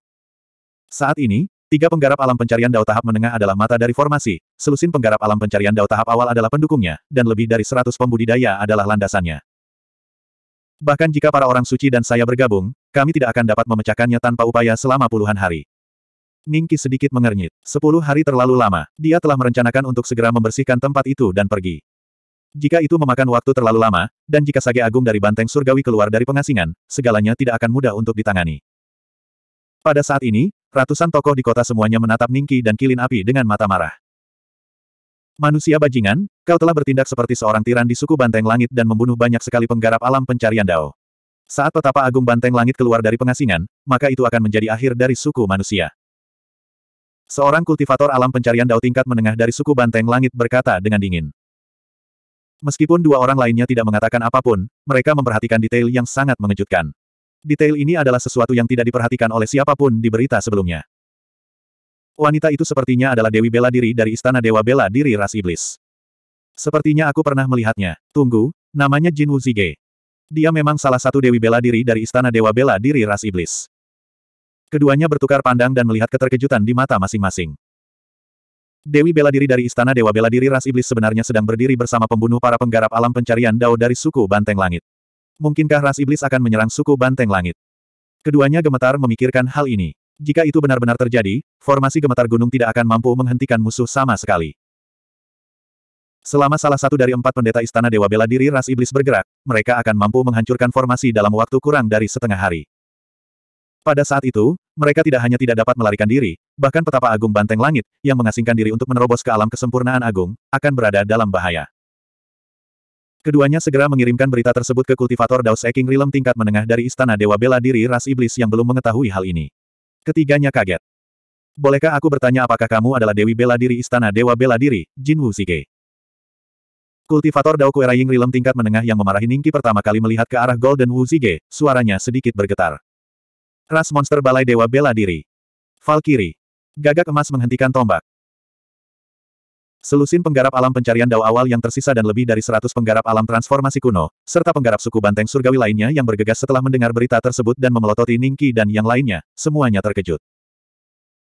A: Saat ini, Tiga penggarap alam pencarian dao tahap menengah adalah mata dari formasi, selusin penggarap alam pencarian dao tahap awal adalah pendukungnya, dan lebih dari seratus pembudidaya adalah landasannya. Bahkan jika para orang suci dan saya bergabung, kami tidak akan dapat memecahkannya tanpa upaya selama puluhan hari. Ningki sedikit mengernyit. Sepuluh hari terlalu lama, dia telah merencanakan untuk segera membersihkan tempat itu dan pergi. Jika itu memakan waktu terlalu lama, dan jika Sage Agung dari Banteng Surgawi keluar dari pengasingan, segalanya tidak akan mudah untuk ditangani. Pada saat ini, ratusan tokoh di kota semuanya menatap Ningki dan Kilin Api dengan mata marah. Manusia bajingan, kau telah bertindak seperti seorang tiran di suku Banteng Langit dan membunuh banyak sekali penggarap alam pencarian Dao. Saat petapa agung Banteng Langit keluar dari pengasingan, maka itu akan menjadi akhir dari suku manusia. Seorang kultivator alam pencarian Dao tingkat menengah dari suku Banteng Langit berkata dengan dingin. Meskipun dua orang lainnya tidak mengatakan apapun, mereka memperhatikan detail yang sangat mengejutkan. Detail ini adalah sesuatu yang tidak diperhatikan oleh siapapun di berita sebelumnya. Wanita itu sepertinya adalah Dewi Bela Diri dari Istana Dewa Bela Diri Ras Iblis. Sepertinya aku pernah melihatnya. Tunggu, namanya Jin Wuzige. Dia memang salah satu Dewi Bela Diri dari Istana Dewa Bela Diri Ras Iblis. Keduanya bertukar pandang dan melihat keterkejutan di mata masing-masing. Dewi Bela Diri dari Istana Dewa Bela Diri Ras Iblis sebenarnya sedang berdiri bersama pembunuh para penggarap alam pencarian Dao dari suku Banteng Langit. Mungkinkah ras iblis akan menyerang suku banteng langit? Keduanya gemetar memikirkan hal ini. Jika itu benar-benar terjadi, formasi gemetar gunung tidak akan mampu menghentikan musuh sama sekali. Selama salah satu dari empat pendeta istana Dewa Bela Diri ras iblis bergerak, mereka akan mampu menghancurkan formasi dalam waktu kurang dari setengah hari. Pada saat itu, mereka tidak hanya tidak dapat melarikan diri, bahkan petapa agung banteng langit, yang mengasingkan diri untuk menerobos ke alam kesempurnaan agung, akan berada dalam bahaya. Keduanya segera mengirimkan berita tersebut ke kultivator Daos Eking Rilem tingkat menengah dari Istana Dewa Bela Diri Ras Iblis yang belum mengetahui hal ini. Ketiganya kaget. Bolehkah aku bertanya apakah kamu adalah Dewi Bela Diri Istana Dewa Bela Diri, Jin Wu Zige? Kultivator Dao Kueraying Rilem tingkat menengah yang memarahi Ningki pertama kali melihat ke arah Golden Wu Zige, suaranya sedikit bergetar. Ras monster Balai Dewa Bela Diri. Valkyrie. Gagak emas menghentikan tombak. Selusin penggarap alam pencarian dao awal yang tersisa dan lebih dari 100 penggarap alam transformasi kuno, serta penggarap suku banteng surgawi lainnya yang bergegas setelah mendengar berita tersebut dan memelototi Ningki dan yang lainnya, semuanya terkejut.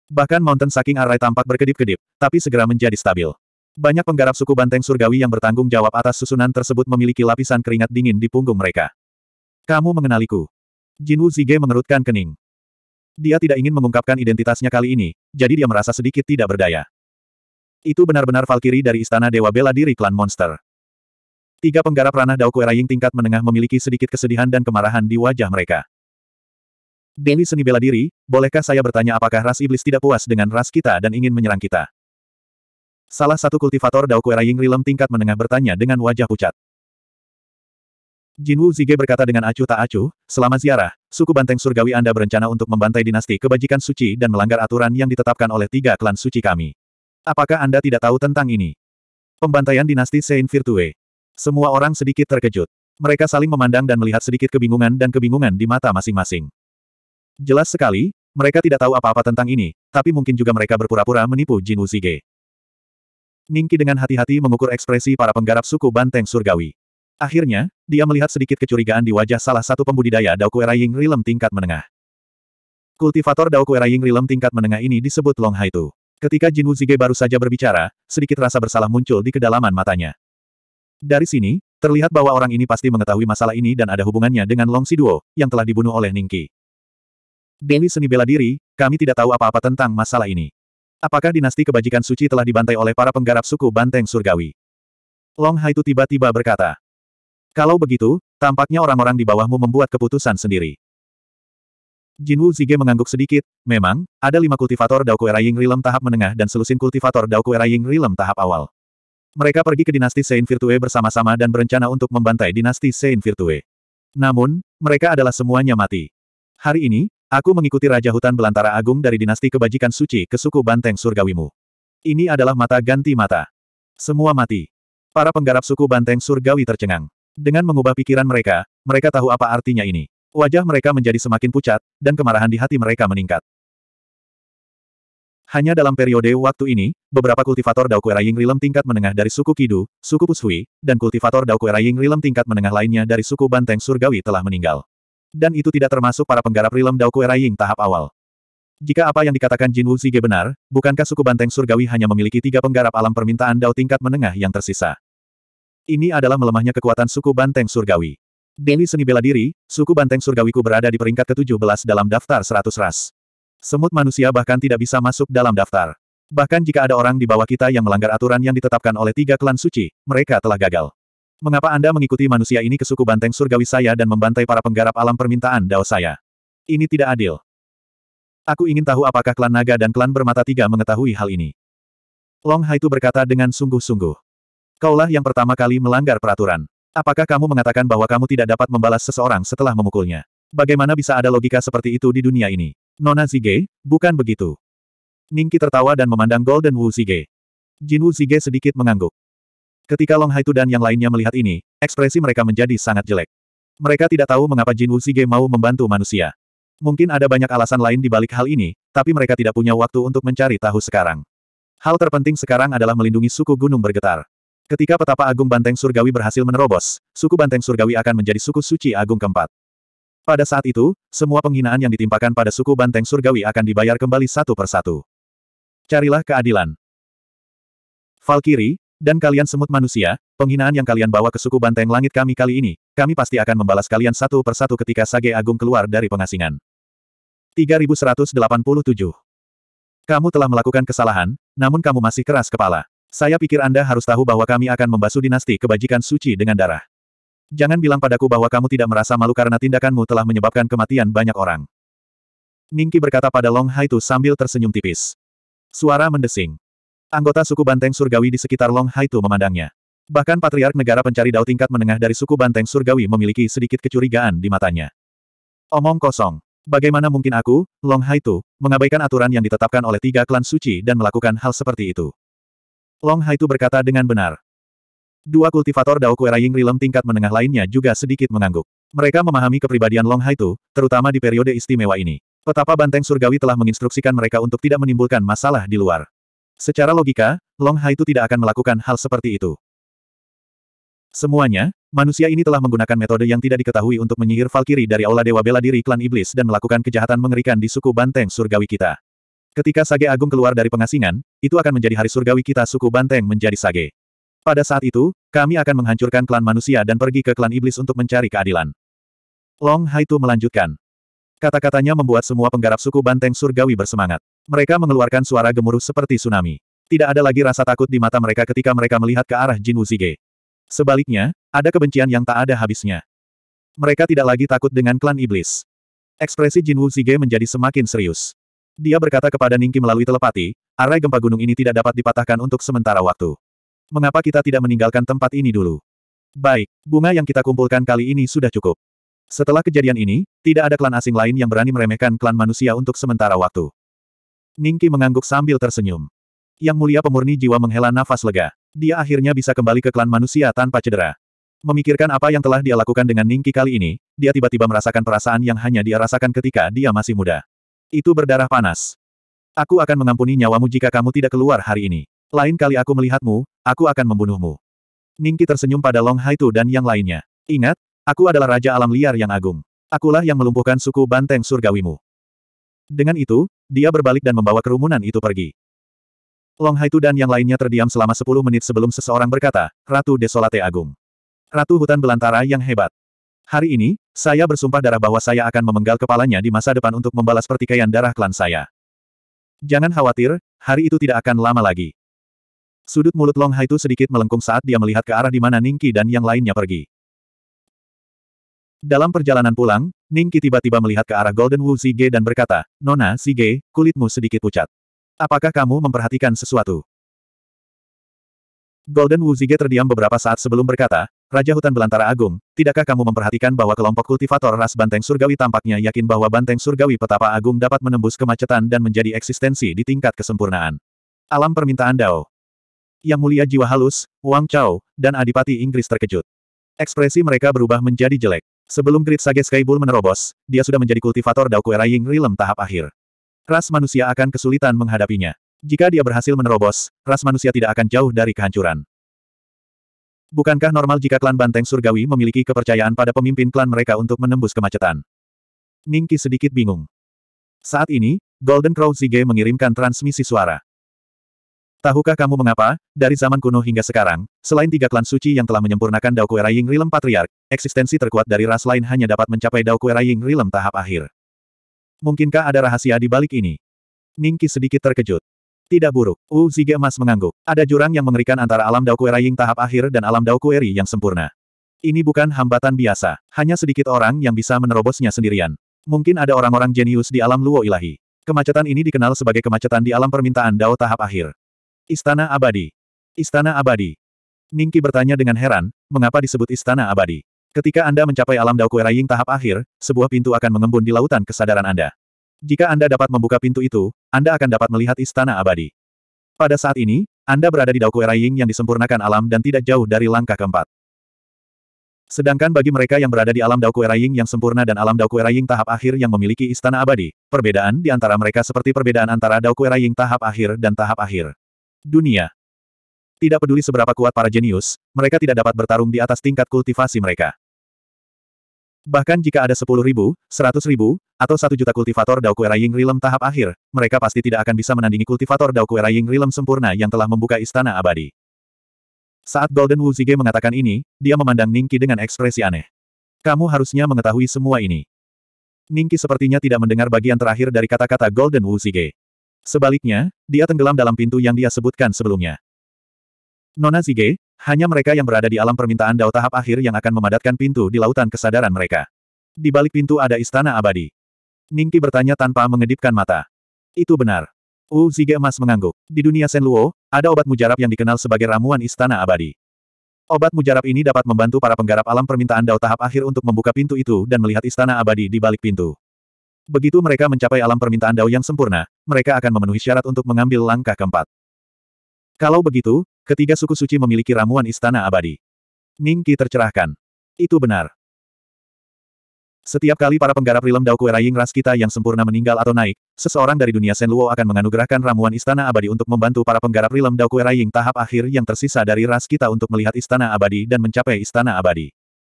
A: Bahkan Mountain Saking Array tampak berkedip-kedip, tapi segera menjadi stabil. Banyak penggarap suku banteng surgawi yang bertanggung jawab atas susunan tersebut memiliki lapisan keringat dingin di punggung mereka. Kamu mengenaliku. Jin Wu Zige mengerutkan kening. Dia tidak ingin mengungkapkan identitasnya kali ini, jadi dia merasa sedikit tidak berdaya. Itu benar-benar Valkyrie dari Istana Dewa Bela Diri Klan Monster. Tiga penggarap ranah Dao Kueraying tingkat menengah memiliki sedikit kesedihan dan kemarahan di wajah mereka. Dewi Seni Bela Diri, bolehkah saya bertanya apakah ras iblis tidak puas dengan ras kita dan ingin menyerang kita? Salah satu kultivator Dao Kueraying Rilem tingkat menengah bertanya dengan wajah pucat. Jinwu Zige berkata dengan acuh tak acuh, selama ziarah, suku banteng surgawi Anda berencana untuk membantai dinasti kebajikan suci dan melanggar aturan yang ditetapkan oleh tiga klan suci kami. Apakah Anda tidak tahu tentang ini? Pembantaian dinasti Saint Virtue. Semua orang sedikit terkejut. Mereka saling memandang dan melihat sedikit kebingungan dan kebingungan di mata masing-masing. Jelas sekali, mereka tidak tahu apa-apa tentang ini, tapi mungkin juga mereka berpura-pura menipu Jin Uzige. Ningki dengan hati-hati mengukur ekspresi para penggarap suku Banteng Surgawi. Akhirnya, dia melihat sedikit kecurigaan di wajah salah satu pembudidaya Daokue Raying Rilem tingkat menengah. Kultivator Daokue Raying Rilem tingkat menengah ini disebut Long Haitu. Ketika Jin Wuzige baru saja berbicara, sedikit rasa bersalah muncul di kedalaman matanya. Dari sini, terlihat bahwa orang ini pasti mengetahui masalah ini dan ada hubungannya dengan Long Siduo, yang telah dibunuh oleh Ningki. Dewi seni bela diri, kami tidak tahu apa-apa tentang masalah ini. Apakah dinasti kebajikan suci telah dibantai oleh para penggarap suku Banteng Surgawi? Long Hai Haitu tiba-tiba berkata. Kalau begitu, tampaknya orang-orang di bawahmu membuat keputusan sendiri. Jin Wu Zige mengangguk sedikit, memang, ada lima kultivator Dao Era Ying Rilem tahap menengah dan selusin kultivator Dao Era Ying Rilem tahap awal. Mereka pergi ke dinasti Saint Virtue bersama-sama dan berencana untuk membantai dinasti Saint Virtue. Namun, mereka adalah semuanya mati. Hari ini, aku mengikuti Raja Hutan Belantara Agung dari dinasti kebajikan suci ke suku Banteng Surgawimu. Ini adalah mata ganti mata. Semua mati. Para penggarap suku Banteng Surgawi tercengang. Dengan mengubah pikiran mereka, mereka tahu apa artinya ini. Wajah mereka menjadi semakin pucat, dan kemarahan di hati mereka meningkat. Hanya dalam periode waktu ini, beberapa kultivator Dao Kueraying Rilem tingkat menengah dari suku Kidu, suku Pushui, dan kultivator Dao Kueraying Rilem tingkat menengah lainnya dari suku Banteng Surgawi telah meninggal. Dan itu tidak termasuk para penggarap Rilem Dao Kueraying Ying tahap awal. Jika apa yang dikatakan Jin Wu Zige benar, bukankah suku Banteng Surgawi hanya memiliki tiga penggarap alam permintaan Dao tingkat menengah yang tersisa? Ini adalah melemahnya kekuatan suku Banteng Surgawi. Dewi seni bela diri, suku banteng surgawiku berada di peringkat ke-17 dalam daftar 100 ras. Semut manusia bahkan tidak bisa masuk dalam daftar. Bahkan jika ada orang di bawah kita yang melanggar aturan yang ditetapkan oleh tiga klan suci, mereka telah gagal. Mengapa Anda mengikuti manusia ini ke suku banteng surgawi saya dan membantai para penggarap alam permintaan dao saya? Ini tidak adil. Aku ingin tahu apakah klan naga dan klan bermata tiga mengetahui hal ini. Long Hai Haitu berkata dengan sungguh-sungguh. Kaulah yang pertama kali melanggar peraturan. Apakah kamu mengatakan bahwa kamu tidak dapat membalas seseorang setelah memukulnya? Bagaimana bisa ada logika seperti itu di dunia ini? Nona Zige, bukan begitu. Ningki tertawa dan memandang Golden Wu Zige. Jin Wu Zige sedikit mengangguk. Ketika Long Haitu dan yang lainnya melihat ini, ekspresi mereka menjadi sangat jelek. Mereka tidak tahu mengapa Jin Wu Zige mau membantu manusia. Mungkin ada banyak alasan lain di balik hal ini, tapi mereka tidak punya waktu untuk mencari tahu sekarang. Hal terpenting sekarang adalah melindungi suku gunung bergetar. Ketika petapa agung Banteng Surgawi berhasil menerobos, suku Banteng Surgawi akan menjadi suku suci agung keempat. Pada saat itu, semua penghinaan yang ditimpakan pada suku Banteng Surgawi akan dibayar kembali satu persatu. Carilah keadilan. Valkyrie, dan kalian semut manusia, penghinaan yang kalian bawa ke suku Banteng Langit kami kali ini, kami pasti akan membalas kalian satu persatu ketika Sage Agung keluar dari pengasingan. 3187. Kamu telah melakukan kesalahan, namun kamu masih keras kepala. Saya pikir Anda harus tahu bahwa kami akan membasuh dinasti kebajikan suci dengan darah. Jangan bilang padaku bahwa kamu tidak merasa malu karena tindakanmu telah menyebabkan kematian banyak orang. Ningki berkata pada Long Haitu sambil tersenyum tipis. Suara mendesing. Anggota suku Banteng Surgawi di sekitar Long Haitu memandangnya. Bahkan patriark negara pencari dao tingkat menengah dari suku Banteng Surgawi memiliki sedikit kecurigaan di matanya. Omong kosong. Bagaimana mungkin aku, Long Haitu, mengabaikan aturan yang ditetapkan oleh tiga klan suci dan melakukan hal seperti itu? Long Haitu berkata dengan benar. Dua kultivator Dao Kuera Ying Rilem tingkat menengah lainnya juga sedikit mengangguk. Mereka memahami kepribadian Long Haitu, terutama di periode istimewa ini. Petapa Banteng Surgawi telah menginstruksikan mereka untuk tidak menimbulkan masalah di luar. Secara logika, Long Haitu tidak akan melakukan hal seperti itu. Semuanya, manusia ini telah menggunakan metode yang tidak diketahui untuk menyihir Valkyrie dari Aula Dewa Bela Diri Klan Iblis dan melakukan kejahatan mengerikan di suku Banteng Surgawi kita. Ketika Sage Agung keluar dari pengasingan, itu akan menjadi hari surgawi kita suku Banteng menjadi Sage. Pada saat itu, kami akan menghancurkan klan manusia dan pergi ke klan iblis untuk mencari keadilan. Long Hai Haitu melanjutkan. Kata-katanya membuat semua penggarap suku Banteng surgawi bersemangat. Mereka mengeluarkan suara gemuruh seperti tsunami. Tidak ada lagi rasa takut di mata mereka ketika mereka melihat ke arah Jin Wuzige. Sebaliknya, ada kebencian yang tak ada habisnya. Mereka tidak lagi takut dengan klan iblis. Ekspresi Jin Wuzige menjadi semakin serius. Dia berkata kepada Ningki melalui telepati, arai gempa gunung ini tidak dapat dipatahkan untuk sementara waktu. Mengapa kita tidak meninggalkan tempat ini dulu? Baik, bunga yang kita kumpulkan kali ini sudah cukup. Setelah kejadian ini, tidak ada klan asing lain yang berani meremehkan klan manusia untuk sementara waktu. Ningki mengangguk sambil tersenyum. Yang mulia pemurni jiwa menghela nafas lega. Dia akhirnya bisa kembali ke klan manusia tanpa cedera. Memikirkan apa yang telah dia lakukan dengan Ningki kali ini, dia tiba-tiba merasakan perasaan yang hanya dia rasakan ketika dia masih muda. Itu berdarah panas. Aku akan mengampuni nyawamu jika kamu tidak keluar hari ini. Lain kali aku melihatmu, aku akan membunuhmu. Ningki tersenyum pada Long Haitu dan yang lainnya. Ingat, aku adalah Raja Alam Liar yang agung. Akulah yang melumpuhkan suku banteng surgawimu. Dengan itu, dia berbalik dan membawa kerumunan itu pergi. Long Haitu dan yang lainnya terdiam selama 10 menit sebelum seseorang berkata, Ratu Desolate Agung. Ratu hutan belantara yang hebat. Hari ini, saya bersumpah darah bahwa saya akan memenggal kepalanya di masa depan untuk membalas pertikaian darah klan saya. Jangan khawatir, hari itu tidak akan lama lagi. Sudut mulut Long Hai itu sedikit melengkung saat dia melihat ke arah di mana Ningki dan yang lainnya pergi. Dalam perjalanan pulang, Ningki tiba-tiba melihat ke arah Golden Wu Zige dan berkata, Nona Zige, kulitmu sedikit pucat. Apakah kamu memperhatikan sesuatu? Golden Wu Zige terdiam beberapa saat sebelum berkata, Raja Hutan Belantara Agung, tidakkah kamu memperhatikan bahwa kelompok kultivator ras Banteng Surgawi tampaknya yakin bahwa Banteng Surgawi Petapa Agung dapat menembus kemacetan dan menjadi eksistensi di tingkat kesempurnaan? Alam permintaan Dao. Yang mulia jiwa halus, Wang Chao, dan Adipati Inggris terkejut. Ekspresi mereka berubah menjadi jelek. Sebelum Great Sage Sky menerobos, dia sudah menjadi kultivator Dao Kueraying Rilem tahap akhir. Ras manusia akan kesulitan menghadapinya. Jika dia berhasil menerobos, ras manusia tidak akan jauh dari kehancuran. Bukankah normal jika klan Banteng Surgawi memiliki kepercayaan pada pemimpin klan mereka untuk menembus kemacetan? Ningki sedikit bingung. Saat ini, Golden Crow Zige mengirimkan transmisi suara. Tahukah kamu mengapa, dari zaman kuno hingga sekarang, selain tiga klan suci yang telah menyempurnakan Dao Era Ying Rilem Patriark, eksistensi terkuat dari ras lain hanya dapat mencapai Dao Era Ying Rilem tahap akhir. Mungkinkah ada rahasia di balik ini? Ningki sedikit terkejut. Tidak buruk. Wu Emas mengangguk. Ada jurang yang mengerikan antara alam Ying tahap akhir dan alam Daokueri yang sempurna. Ini bukan hambatan biasa. Hanya sedikit orang yang bisa menerobosnya sendirian. Mungkin ada orang-orang jenius di alam Luo Ilahi. Kemacetan ini dikenal sebagai kemacetan di alam permintaan Dao tahap akhir. Istana Abadi. Istana Abadi. Ningki bertanya dengan heran, mengapa disebut Istana Abadi? Ketika Anda mencapai alam Daokueraying tahap akhir, sebuah pintu akan mengembun di lautan kesadaran Anda. Jika Anda dapat membuka pintu itu, Anda akan dapat melihat istana abadi. Pada saat ini, Anda berada di Daoku Era Ying yang disempurnakan alam dan tidak jauh dari langkah keempat. Sedangkan bagi mereka yang berada di alam Daoku Era Ying yang sempurna dan alam Daoku Era Ying tahap akhir yang memiliki istana abadi, perbedaan di antara mereka seperti perbedaan antara Daoku Era Ying tahap akhir dan tahap akhir. Dunia. Tidak peduli seberapa kuat para jenius, mereka tidak dapat bertarung di atas tingkat kultivasi mereka. Bahkan jika ada sepuluh ribu, seratus ribu, atau satu juta kultivator Dao Kue Raying Rilem tahap akhir, mereka pasti tidak akan bisa menandingi kultivator Dao Kue Raying Rilem sempurna yang telah membuka istana abadi. Saat Golden Wu Zige mengatakan ini, dia memandang Ningki dengan ekspresi aneh. Kamu harusnya mengetahui semua ini. Ningki sepertinya tidak mendengar bagian terakhir dari kata-kata Golden Wu Zige. Sebaliknya, dia tenggelam dalam pintu yang dia sebutkan sebelumnya. Nona Zige, hanya mereka yang berada di alam permintaan dao tahap akhir yang akan memadatkan pintu di lautan kesadaran mereka. Di balik pintu ada istana abadi. Ningki bertanya tanpa mengedipkan mata. Itu benar. Wu Zige Emas mengangguk. Di dunia Luo, ada obat mujarab yang dikenal sebagai ramuan istana abadi. Obat mujarab ini dapat membantu para penggarap alam permintaan dao tahap akhir untuk membuka pintu itu dan melihat istana abadi di balik pintu. Begitu mereka mencapai alam permintaan dao yang sempurna, mereka akan memenuhi syarat untuk mengambil langkah keempat. Kalau begitu, Ketiga suku suci memiliki ramuan istana abadi. Ning Qi tercerahkan. Itu benar. Setiap kali para penggarap rilem Dao Kue Raying ras kita yang sempurna meninggal atau naik, seseorang dari dunia Luo akan menganugerahkan ramuan istana abadi untuk membantu para penggarap rilem Dao Kue Raying tahap akhir yang tersisa dari ras kita untuk melihat istana abadi dan mencapai istana abadi.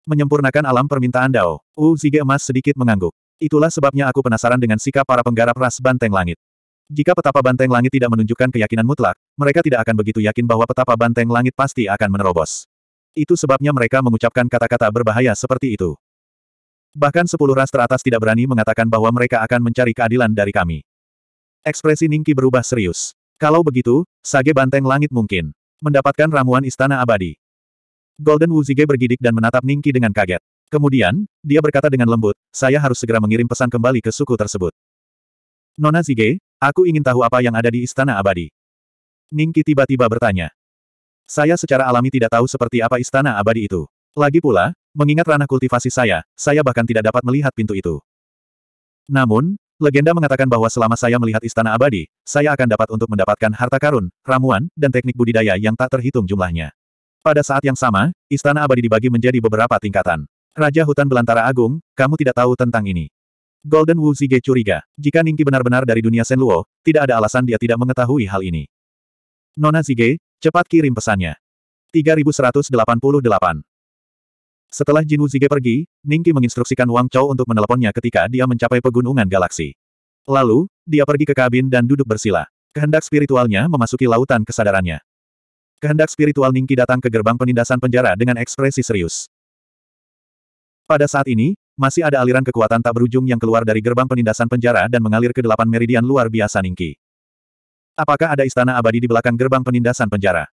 A: Menyempurnakan alam permintaan Dao, Wu Zige Emas sedikit mengangguk. Itulah sebabnya aku penasaran dengan sikap para penggarap ras banteng langit. Jika petapa banteng langit tidak menunjukkan keyakinan mutlak, mereka tidak akan begitu yakin bahwa petapa banteng langit pasti akan menerobos. Itu sebabnya mereka mengucapkan kata-kata berbahaya seperti itu. Bahkan sepuluh ras teratas tidak berani mengatakan bahwa mereka akan mencari keadilan dari kami. Ekspresi Ningki berubah serius. Kalau begitu, sage banteng langit mungkin mendapatkan ramuan istana abadi. Golden Wuzige bergidik dan menatap Ningki dengan kaget. Kemudian, dia berkata dengan lembut, saya harus segera mengirim pesan kembali ke suku tersebut. Nona Zige, aku ingin tahu apa yang ada di Istana Abadi. Ningki tiba-tiba bertanya. Saya secara alami tidak tahu seperti apa Istana Abadi itu. Lagi pula, mengingat ranah kultivasi saya, saya bahkan tidak dapat melihat pintu itu. Namun, legenda mengatakan bahwa selama saya melihat Istana Abadi, saya akan dapat untuk mendapatkan harta karun, ramuan, dan teknik budidaya yang tak terhitung jumlahnya. Pada saat yang sama, Istana Abadi dibagi menjadi beberapa tingkatan. Raja Hutan Belantara Agung, kamu tidak tahu tentang ini. Golden Wu Zige curiga, jika Ningki benar-benar dari dunia Senluo, tidak ada alasan dia tidak mengetahui hal ini. Nona Zige, cepat kirim pesannya. 3188 Setelah Jin Wu Zige pergi, Ningki menginstruksikan Wang Chou untuk meneleponnya ketika dia mencapai pegunungan galaksi. Lalu, dia pergi ke kabin dan duduk bersila. Kehendak spiritualnya memasuki lautan kesadarannya. Kehendak spiritual Ningki datang ke gerbang penindasan penjara dengan ekspresi serius. Pada saat ini, masih ada aliran kekuatan tak berujung yang keluar dari gerbang penindasan penjara dan mengalir ke delapan meridian luar biasa Ningki. Apakah ada istana abadi di belakang gerbang penindasan penjara?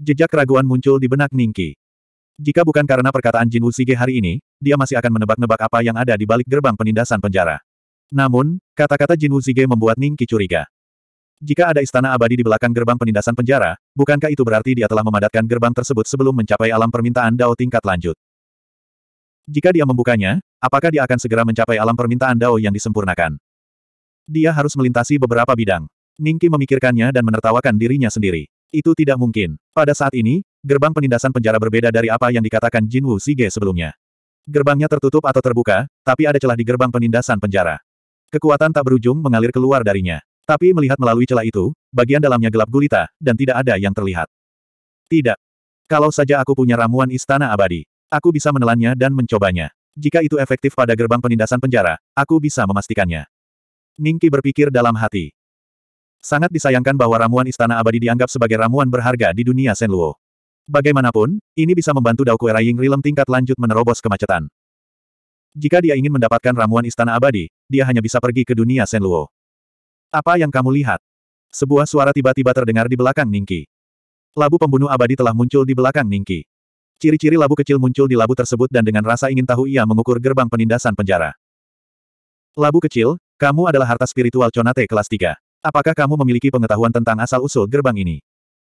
A: Jejak keraguan muncul di benak Ningki. Jika bukan karena perkataan Jin Wusige hari ini, dia masih akan menebak-nebak apa yang ada di balik gerbang penindasan penjara. Namun, kata-kata Jin Wusige membuat Ningki curiga. Jika ada istana abadi di belakang gerbang penindasan penjara, bukankah itu berarti dia telah memadatkan gerbang tersebut sebelum mencapai alam permintaan Dao tingkat lanjut? Jika dia membukanya, Apakah dia akan segera mencapai alam permintaan Dao yang disempurnakan? Dia harus melintasi beberapa bidang. Ningki memikirkannya dan menertawakan dirinya sendiri. Itu tidak mungkin. Pada saat ini, gerbang penindasan penjara berbeda dari apa yang dikatakan Jinwu Sige sebelumnya. Gerbangnya tertutup atau terbuka, tapi ada celah di gerbang penindasan penjara. Kekuatan tak berujung mengalir keluar darinya. Tapi melihat melalui celah itu, bagian dalamnya gelap gulita, dan tidak ada yang terlihat. Tidak. Kalau saja aku punya ramuan istana abadi, aku bisa menelannya dan mencobanya. Jika itu efektif pada gerbang penindasan penjara, aku bisa memastikannya. Ningki berpikir dalam hati. Sangat disayangkan bahwa ramuan Istana Abadi dianggap sebagai ramuan berharga di dunia Senluo. Bagaimanapun, ini bisa membantu Dao Kue Raying Rilem tingkat lanjut menerobos kemacetan. Jika dia ingin mendapatkan ramuan Istana Abadi, dia hanya bisa pergi ke dunia Senluo. Apa yang kamu lihat? Sebuah suara tiba-tiba terdengar di belakang Ningki. Labu pembunuh abadi telah muncul di belakang Ningki. Ciri-ciri labu kecil muncul di labu tersebut dan dengan rasa ingin tahu ia mengukur gerbang penindasan penjara. Labu kecil, kamu adalah harta spiritual Conate kelas 3. Apakah kamu memiliki pengetahuan tentang asal-usul gerbang ini?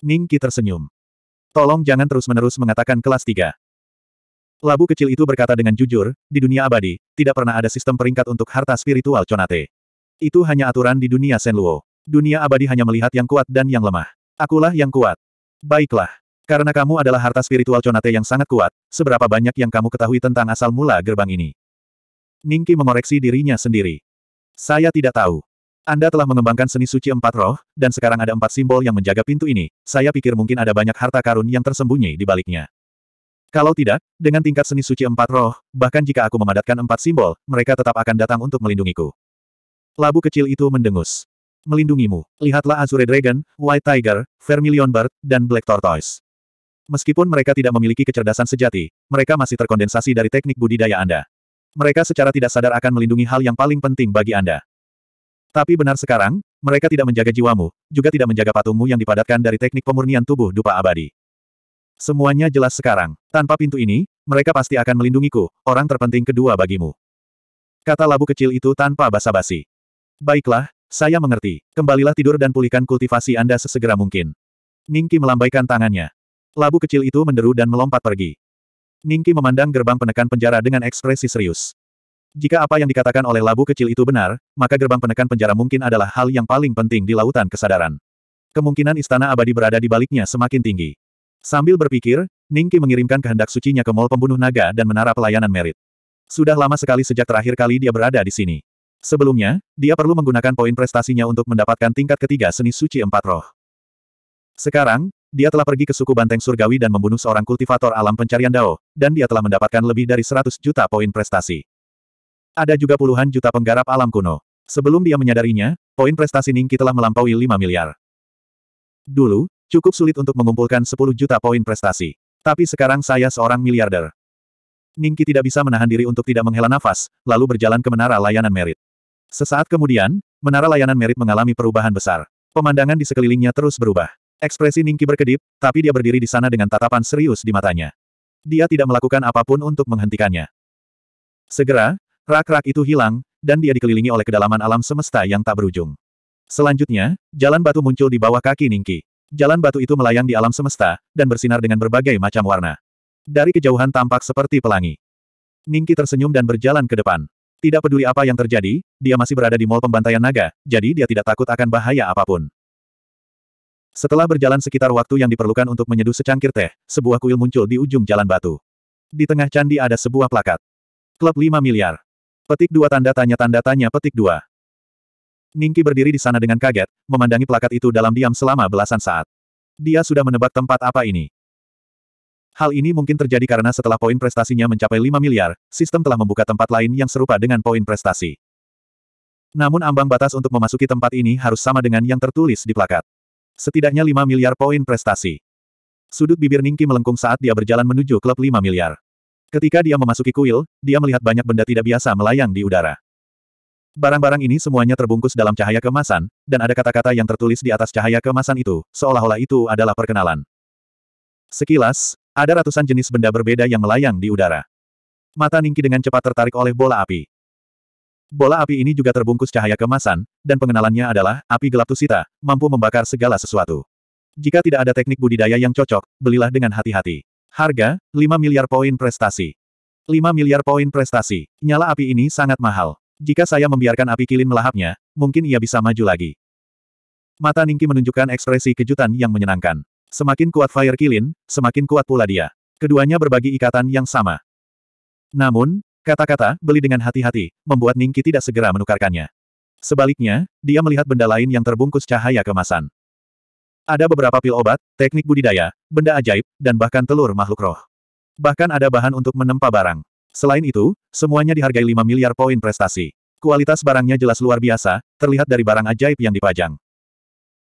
A: Ning Ningki tersenyum. Tolong jangan terus-menerus mengatakan kelas 3. Labu kecil itu berkata dengan jujur, di dunia abadi, tidak pernah ada sistem peringkat untuk harta spiritual Conate. Itu hanya aturan di dunia Senluo. Dunia abadi hanya melihat yang kuat dan yang lemah. Akulah yang kuat. Baiklah. Karena kamu adalah harta spiritual Conate yang sangat kuat, seberapa banyak yang kamu ketahui tentang asal mula gerbang ini? Ningki mengoreksi dirinya sendiri. Saya tidak tahu. Anda telah mengembangkan seni suci empat roh, dan sekarang ada empat simbol yang menjaga pintu ini, saya pikir mungkin ada banyak harta karun yang tersembunyi di baliknya. Kalau tidak, dengan tingkat seni suci empat roh, bahkan jika aku memadatkan empat simbol, mereka tetap akan datang untuk melindungiku. Labu kecil itu mendengus. Melindungimu, lihatlah Azure Dragon, White Tiger, Vermilion Bird, dan Black Tortoise. Meskipun mereka tidak memiliki kecerdasan sejati, mereka masih terkondensasi dari teknik budidaya Anda. Mereka secara tidak sadar akan melindungi hal yang paling penting bagi Anda. Tapi benar sekarang, mereka tidak menjaga jiwamu, juga tidak menjaga patungmu yang dipadatkan dari teknik pemurnian tubuh dupa abadi. Semuanya jelas sekarang. Tanpa pintu ini, mereka pasti akan melindungiku, orang terpenting kedua bagimu. Kata labu kecil itu tanpa basa-basi. Baiklah, saya mengerti. Kembalilah tidur dan pulihkan kultivasi Anda sesegera mungkin. Ningki melambaikan tangannya. Labu kecil itu menderu dan melompat pergi. Ningki memandang gerbang penekan penjara dengan ekspresi serius. Jika apa yang dikatakan oleh labu kecil itu benar, maka gerbang penekan penjara mungkin adalah hal yang paling penting di lautan kesadaran. Kemungkinan istana abadi berada di baliknya semakin tinggi. Sambil berpikir, Ningki mengirimkan kehendak sucinya ke mall pembunuh naga dan menara pelayanan merit. Sudah lama sekali sejak terakhir kali dia berada di sini. Sebelumnya, dia perlu menggunakan poin prestasinya untuk mendapatkan tingkat ketiga seni suci empat roh. Sekarang, dia telah pergi ke suku Banteng Surgawi dan membunuh seorang kultivator alam pencarian Dao, dan dia telah mendapatkan lebih dari 100 juta poin prestasi. Ada juga puluhan juta penggarap alam kuno. Sebelum dia menyadarinya, poin prestasi Ningki telah melampaui 5 miliar. Dulu, cukup sulit untuk mengumpulkan 10 juta poin prestasi. Tapi sekarang saya seorang miliarder. Ningki tidak bisa menahan diri untuk tidak menghela nafas, lalu berjalan ke menara layanan merit. Sesaat kemudian, menara layanan merit mengalami perubahan besar. Pemandangan di sekelilingnya terus berubah. Ekspresi Ningki berkedip, tapi dia berdiri di sana dengan tatapan serius di matanya. Dia tidak melakukan apapun untuk menghentikannya. Segera, rak-rak itu hilang, dan dia dikelilingi oleh kedalaman alam semesta yang tak berujung. Selanjutnya, jalan batu muncul di bawah kaki Ningki. Jalan batu itu melayang di alam semesta, dan bersinar dengan berbagai macam warna. Dari kejauhan tampak seperti pelangi. Ningki tersenyum dan berjalan ke depan. Tidak peduli apa yang terjadi, dia masih berada di mall pembantaian naga, jadi dia tidak takut akan bahaya apapun. Setelah berjalan sekitar waktu yang diperlukan untuk menyeduh secangkir teh, sebuah kuil muncul di ujung jalan batu. Di tengah candi ada sebuah plakat. Klub 5 miliar. Petik dua tanda tanya tanda tanya petik dua. Ningki berdiri di sana dengan kaget, memandangi plakat itu dalam diam selama belasan saat. Dia sudah menebak tempat apa ini. Hal ini mungkin terjadi karena setelah poin prestasinya mencapai 5 miliar, sistem telah membuka tempat lain yang serupa dengan poin prestasi. Namun ambang batas untuk memasuki tempat ini harus sama dengan yang tertulis di plakat. Setidaknya 5 miliar poin prestasi. Sudut bibir Ningki melengkung saat dia berjalan menuju klub 5 miliar. Ketika dia memasuki kuil, dia melihat banyak benda tidak biasa melayang di udara. Barang-barang ini semuanya terbungkus dalam cahaya kemasan, dan ada kata-kata yang tertulis di atas cahaya kemasan itu, seolah-olah itu adalah perkenalan. Sekilas, ada ratusan jenis benda berbeda yang melayang di udara. Mata Ningki dengan cepat tertarik oleh bola api. Bola api ini juga terbungkus cahaya kemasan, dan pengenalannya adalah, api gelap tusita, mampu membakar segala sesuatu. Jika tidak ada teknik budidaya yang cocok, belilah dengan hati-hati. Harga, 5 miliar poin prestasi. 5 miliar poin prestasi. Nyala api ini sangat mahal. Jika saya membiarkan api kilin melahapnya, mungkin ia bisa maju lagi. Mata Ningki menunjukkan ekspresi kejutan yang menyenangkan. Semakin kuat Fire Kilin, semakin kuat pula dia. Keduanya berbagi ikatan yang sama. Namun, Kata-kata, beli dengan hati-hati, membuat Ningki tidak segera menukarkannya. Sebaliknya, dia melihat benda lain yang terbungkus cahaya kemasan. Ada beberapa pil obat, teknik budidaya, benda ajaib, dan bahkan telur makhluk roh. Bahkan ada bahan untuk menempa barang. Selain itu, semuanya dihargai 5 miliar poin prestasi. Kualitas barangnya jelas luar biasa, terlihat dari barang ajaib yang dipajang.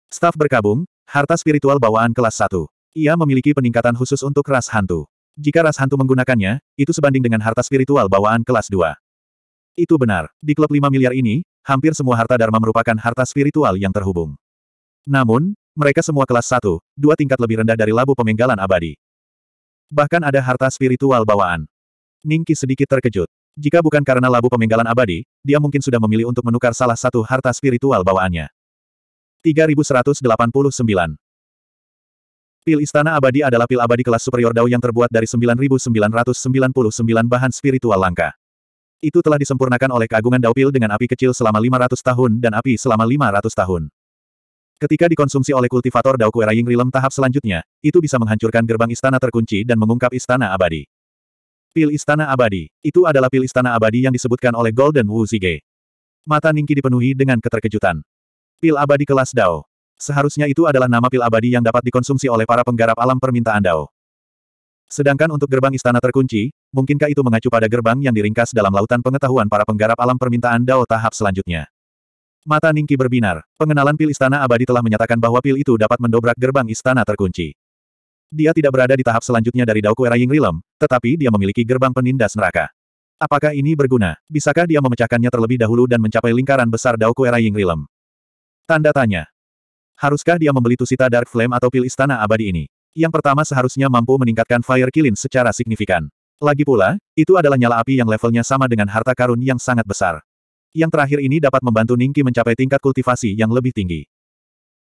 A: Staf berkabung, harta spiritual bawaan kelas 1. Ia memiliki peningkatan khusus untuk ras hantu. Jika ras hantu menggunakannya, itu sebanding dengan harta spiritual bawaan kelas 2. Itu benar. Di klub 5 miliar ini, hampir semua harta Dharma merupakan harta spiritual yang terhubung. Namun, mereka semua kelas 1, dua tingkat lebih rendah dari labu pemenggalan abadi. Bahkan ada harta spiritual bawaan. Ningki sedikit terkejut. Jika bukan karena labu pemenggalan abadi, dia mungkin sudah memilih untuk menukar salah satu harta spiritual bawaannya. 3189 Pil Istana Abadi adalah pil abadi kelas superior Dao yang terbuat dari 9999 bahan spiritual langka. Itu telah disempurnakan oleh keagungan Dao Pil dengan api kecil selama 500 tahun dan api selama 500 tahun. Ketika dikonsumsi oleh kultivator Dao Kue Ying Rilem tahap selanjutnya, itu bisa menghancurkan gerbang istana terkunci dan mengungkap istana abadi. Pil Istana Abadi. Itu adalah pil istana abadi yang disebutkan oleh Golden Wu Zige. Mata Ningki dipenuhi dengan keterkejutan. Pil abadi kelas Dao. Seharusnya itu adalah nama pil abadi yang dapat dikonsumsi oleh para penggarap alam permintaan Dao. Sedangkan untuk gerbang istana terkunci, mungkinkah itu mengacu pada gerbang yang diringkas dalam lautan pengetahuan para penggarap alam permintaan Dao tahap selanjutnya? Mata Ningki berbinar. Pengenalan pil istana abadi telah menyatakan bahwa pil itu dapat mendobrak gerbang istana terkunci. Dia tidak berada di tahap selanjutnya dari Dao Kuera Rilem, tetapi dia memiliki gerbang penindas neraka. Apakah ini berguna? Bisakah dia memecahkannya terlebih dahulu dan mencapai lingkaran besar Dao Kuera Rilem? Tanda tanya. Haruskah dia membeli Tusita Dark Flame atau pil Istana Abadi ini? Yang pertama seharusnya mampu meningkatkan Fire Killin secara signifikan. Lagi pula, itu adalah nyala api yang levelnya sama dengan harta karun yang sangat besar. Yang terakhir ini dapat membantu Ningki mencapai tingkat kultivasi yang lebih tinggi.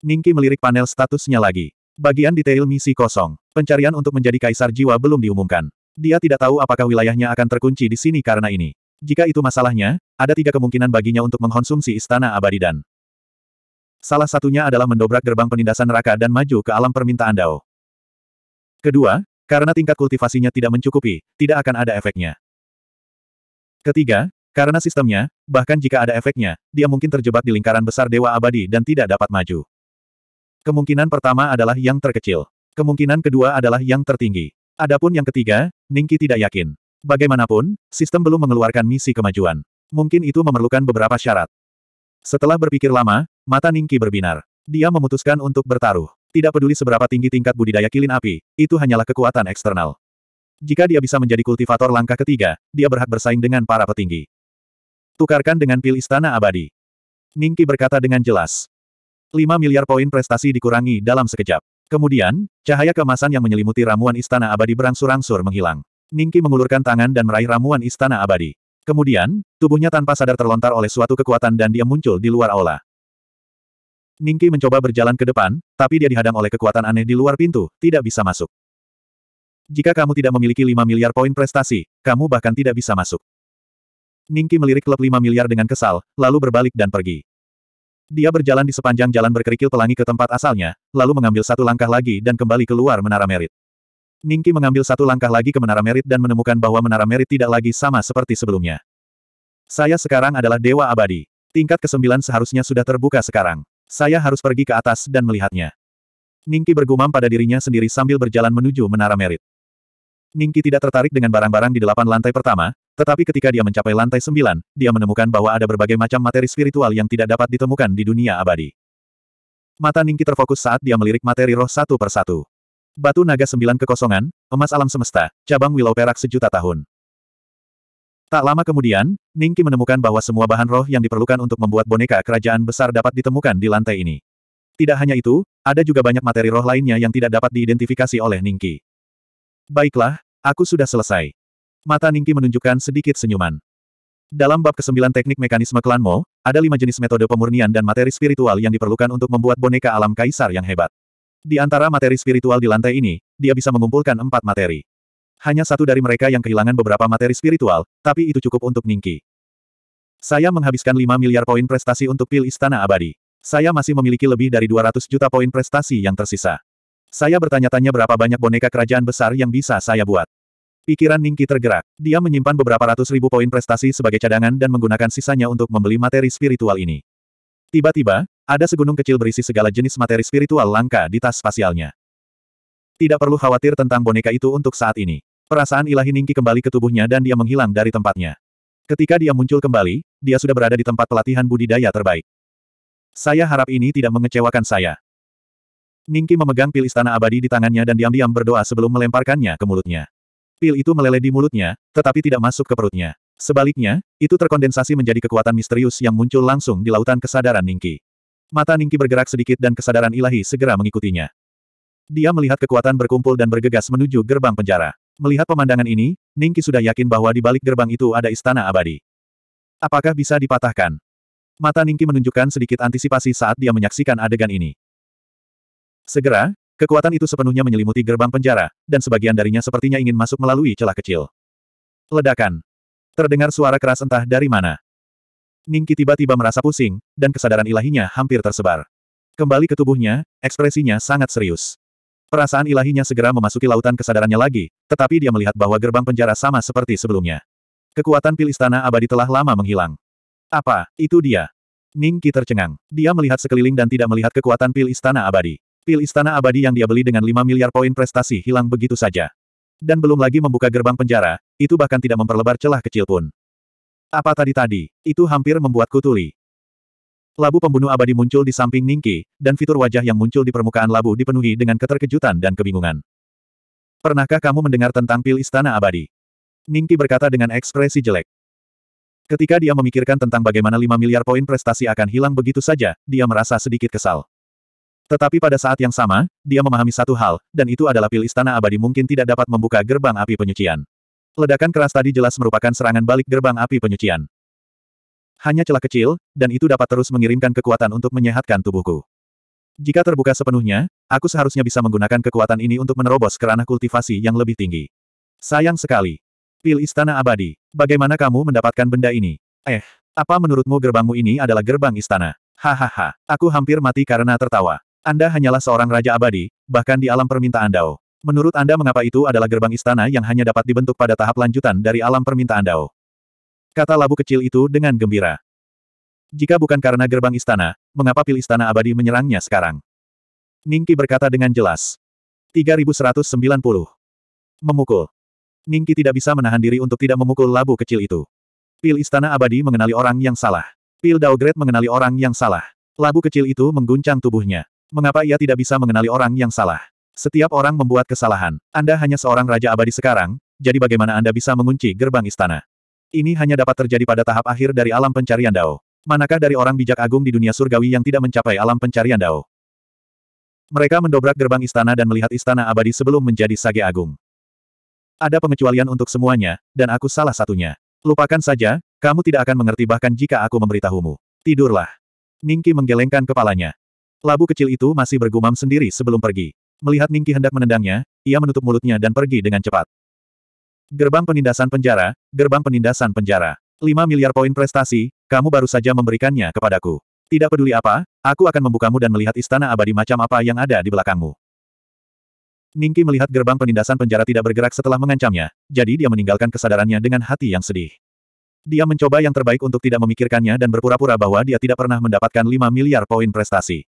A: Ningki melirik panel statusnya lagi. Bagian detail misi kosong. Pencarian untuk menjadi kaisar jiwa belum diumumkan. Dia tidak tahu apakah wilayahnya akan terkunci di sini karena ini. Jika itu masalahnya, ada tiga kemungkinan baginya untuk mengkonsumsi istana abadi dan Salah satunya adalah mendobrak gerbang penindasan neraka dan maju ke alam permintaan Dao. Kedua, karena tingkat kultivasinya tidak mencukupi, tidak akan ada efeknya. Ketiga, karena sistemnya, bahkan jika ada efeknya, dia mungkin terjebak di lingkaran besar Dewa Abadi dan tidak dapat maju. Kemungkinan pertama adalah yang terkecil. Kemungkinan kedua adalah yang tertinggi. Adapun yang ketiga, Ningki tidak yakin. Bagaimanapun, sistem belum mengeluarkan misi kemajuan. Mungkin itu memerlukan beberapa syarat. Setelah berpikir lama, Mata Ningki berbinar. Dia memutuskan untuk bertaruh. Tidak peduli seberapa tinggi tingkat budidaya kilin api, itu hanyalah kekuatan eksternal. Jika dia bisa menjadi kultivator langkah ketiga, dia berhak bersaing dengan para petinggi. Tukarkan dengan pil istana abadi. Ningki berkata dengan jelas. 5 miliar poin prestasi dikurangi dalam sekejap. Kemudian, cahaya kemasan yang menyelimuti ramuan istana abadi berangsur-angsur menghilang. Ningki mengulurkan tangan dan meraih ramuan istana abadi. Kemudian, tubuhnya tanpa sadar terlontar oleh suatu kekuatan dan dia muncul di luar aula. Ningki mencoba berjalan ke depan, tapi dia dihadang oleh kekuatan aneh di luar pintu, tidak bisa masuk. Jika kamu tidak memiliki 5 miliar poin prestasi, kamu bahkan tidak bisa masuk. Ningki melirik klub 5 miliar dengan kesal, lalu berbalik dan pergi. Dia berjalan di sepanjang jalan berkerikil pelangi ke tempat asalnya, lalu mengambil satu langkah lagi dan kembali keluar menara merit. Ningki mengambil satu langkah lagi ke menara merit dan menemukan bahwa menara merit tidak lagi sama seperti sebelumnya. Saya sekarang adalah Dewa Abadi. Tingkat ke-9 seharusnya sudah terbuka sekarang. Saya harus pergi ke atas dan melihatnya. Ningki bergumam pada dirinya sendiri sambil berjalan menuju menara merit. Ningki tidak tertarik dengan barang-barang di delapan lantai pertama, tetapi ketika dia mencapai lantai sembilan, dia menemukan bahwa ada berbagai macam materi spiritual yang tidak dapat ditemukan di dunia abadi. Mata Ningki terfokus saat dia melirik materi roh satu persatu. Batu naga sembilan kekosongan, emas alam semesta, cabang wilau perak sejuta tahun. Tak lama kemudian, Ningki menemukan bahwa semua bahan roh yang diperlukan untuk membuat boneka kerajaan besar dapat ditemukan di lantai ini. Tidak hanya itu, ada juga banyak materi roh lainnya yang tidak dapat diidentifikasi oleh Ningki. Baiklah, aku sudah selesai. Mata Ningki menunjukkan sedikit senyuman. Dalam bab ke-9 teknik mekanisme klanmo, ada lima jenis metode pemurnian dan materi spiritual yang diperlukan untuk membuat boneka alam kaisar yang hebat. Di antara materi spiritual di lantai ini, dia bisa mengumpulkan empat materi. Hanya satu dari mereka yang kehilangan beberapa materi spiritual, tapi itu cukup untuk Ningki. Saya menghabiskan 5 miliar poin prestasi untuk pil Istana Abadi. Saya masih memiliki lebih dari 200 juta poin prestasi yang tersisa. Saya bertanya-tanya berapa banyak boneka kerajaan besar yang bisa saya buat. Pikiran Ningki tergerak. Dia menyimpan beberapa ratus ribu poin prestasi sebagai cadangan dan menggunakan sisanya untuk membeli materi spiritual ini. Tiba-tiba, ada segunung kecil berisi segala jenis materi spiritual langka di tas spasialnya. Tidak perlu khawatir tentang boneka itu untuk saat ini. Perasaan ilahi Ningki kembali ke tubuhnya dan dia menghilang dari tempatnya. Ketika dia muncul kembali, dia sudah berada di tempat pelatihan budidaya terbaik. Saya harap ini tidak mengecewakan saya. Ningki memegang pil istana abadi di tangannya dan diam-diam berdoa sebelum melemparkannya ke mulutnya. Pil itu meleleh di mulutnya, tetapi tidak masuk ke perutnya. Sebaliknya, itu terkondensasi menjadi kekuatan misterius yang muncul langsung di lautan kesadaran Ningki. Mata Ningki bergerak sedikit dan kesadaran ilahi segera mengikutinya. Dia melihat kekuatan berkumpul dan bergegas menuju gerbang penjara. Melihat pemandangan ini, Ningki sudah yakin bahwa di balik gerbang itu ada istana abadi. Apakah bisa dipatahkan? Mata Ningki menunjukkan sedikit antisipasi saat dia menyaksikan adegan ini. Segera, kekuatan itu sepenuhnya menyelimuti gerbang penjara, dan sebagian darinya sepertinya ingin masuk melalui celah kecil. Ledakan. Terdengar suara keras entah dari mana. Ningki tiba-tiba merasa pusing, dan kesadaran ilahinya hampir tersebar. Kembali ke tubuhnya, ekspresinya sangat serius. Perasaan ilahinya segera memasuki lautan kesadarannya lagi, tetapi dia melihat bahwa gerbang penjara sama seperti sebelumnya. Kekuatan pil istana abadi telah lama menghilang. Apa, itu dia? Ning Qi tercengang. Dia melihat sekeliling dan tidak melihat kekuatan pil istana abadi. Pil istana abadi yang dia beli dengan 5 miliar poin prestasi hilang begitu saja. Dan belum lagi membuka gerbang penjara, itu bahkan tidak memperlebar celah kecil pun. Apa tadi-tadi, itu hampir membuatku tuli. Labu pembunuh abadi muncul di samping Ningki, dan fitur wajah yang muncul di permukaan labu dipenuhi dengan keterkejutan dan kebingungan. Pernahkah kamu mendengar tentang pil istana abadi? Ningki berkata dengan ekspresi jelek. Ketika dia memikirkan tentang bagaimana 5 miliar poin prestasi akan hilang begitu saja, dia merasa sedikit kesal. Tetapi pada saat yang sama, dia memahami satu hal, dan itu adalah pil istana abadi mungkin tidak dapat membuka gerbang api penyucian. Ledakan keras tadi jelas merupakan serangan balik gerbang api penyucian. Hanya celah kecil, dan itu dapat terus mengirimkan kekuatan untuk menyehatkan tubuhku. Jika terbuka sepenuhnya, aku seharusnya bisa menggunakan kekuatan ini untuk menerobos ke ranah kultivasi yang lebih tinggi. Sayang sekali. Pil Istana Abadi. Bagaimana kamu mendapatkan benda ini? Eh, apa menurutmu gerbangmu ini adalah gerbang istana? Hahaha, aku hampir mati karena tertawa. Anda hanyalah seorang raja abadi, bahkan di alam permintaan Dao. Menurut Anda mengapa itu adalah gerbang istana yang hanya dapat dibentuk pada tahap lanjutan dari alam permintaan Dao? Kata labu kecil itu dengan gembira. Jika bukan karena gerbang istana, mengapa pil istana abadi menyerangnya sekarang? Ningki berkata dengan jelas. 3190. Memukul. Ningki tidak bisa menahan diri untuk tidak memukul labu kecil itu. Pil istana abadi mengenali orang yang salah. Pil Daugret mengenali orang yang salah. Labu kecil itu mengguncang tubuhnya. Mengapa ia tidak bisa mengenali orang yang salah? Setiap orang membuat kesalahan. Anda hanya seorang raja abadi sekarang, jadi bagaimana Anda bisa mengunci gerbang istana? Ini hanya dapat terjadi pada tahap akhir dari alam pencarian Dao. Manakah dari orang bijak agung di dunia surgawi yang tidak mencapai alam pencarian Dao? Mereka mendobrak gerbang istana dan melihat istana abadi sebelum menjadi sage agung. Ada pengecualian untuk semuanya, dan aku salah satunya. Lupakan saja, kamu tidak akan mengerti bahkan jika aku memberitahumu. Tidurlah. Ningki menggelengkan kepalanya. Labu kecil itu masih bergumam sendiri sebelum pergi. Melihat Ningki hendak menendangnya, ia menutup mulutnya dan pergi dengan cepat. Gerbang penindasan penjara, gerbang penindasan penjara. 5 miliar poin prestasi, kamu baru saja memberikannya kepadaku. Tidak peduli apa, aku akan membukamu dan melihat istana abadi macam apa yang ada di belakangmu. Ningki melihat gerbang penindasan penjara tidak bergerak setelah mengancamnya, jadi dia meninggalkan kesadarannya dengan hati yang sedih. Dia mencoba yang terbaik untuk tidak memikirkannya dan berpura-pura bahwa dia tidak pernah mendapatkan 5 miliar poin prestasi.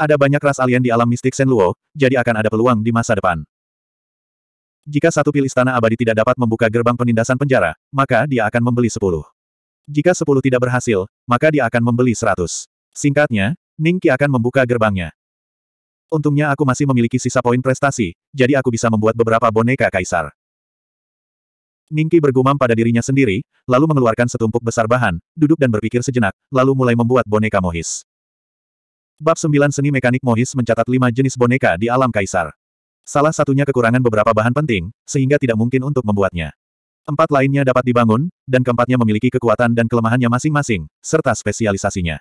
A: Ada banyak ras alien di alam mistik Senluo, jadi akan ada peluang di masa depan. Jika satu pil istana abadi tidak dapat membuka gerbang penindasan penjara, maka dia akan membeli sepuluh. Jika sepuluh tidak berhasil, maka dia akan membeli seratus. Singkatnya, Ningki akan membuka gerbangnya. Untungnya aku masih memiliki sisa poin prestasi, jadi aku bisa membuat beberapa boneka kaisar. Ningki bergumam pada dirinya sendiri, lalu mengeluarkan setumpuk besar bahan, duduk dan berpikir sejenak, lalu mulai membuat boneka Mohis. Bab 9 Seni Mekanik Mohis mencatat lima jenis boneka di alam kaisar. Salah satunya kekurangan beberapa bahan penting, sehingga tidak mungkin untuk membuatnya. Empat lainnya dapat dibangun, dan keempatnya memiliki kekuatan dan kelemahannya masing-masing, serta spesialisasinya.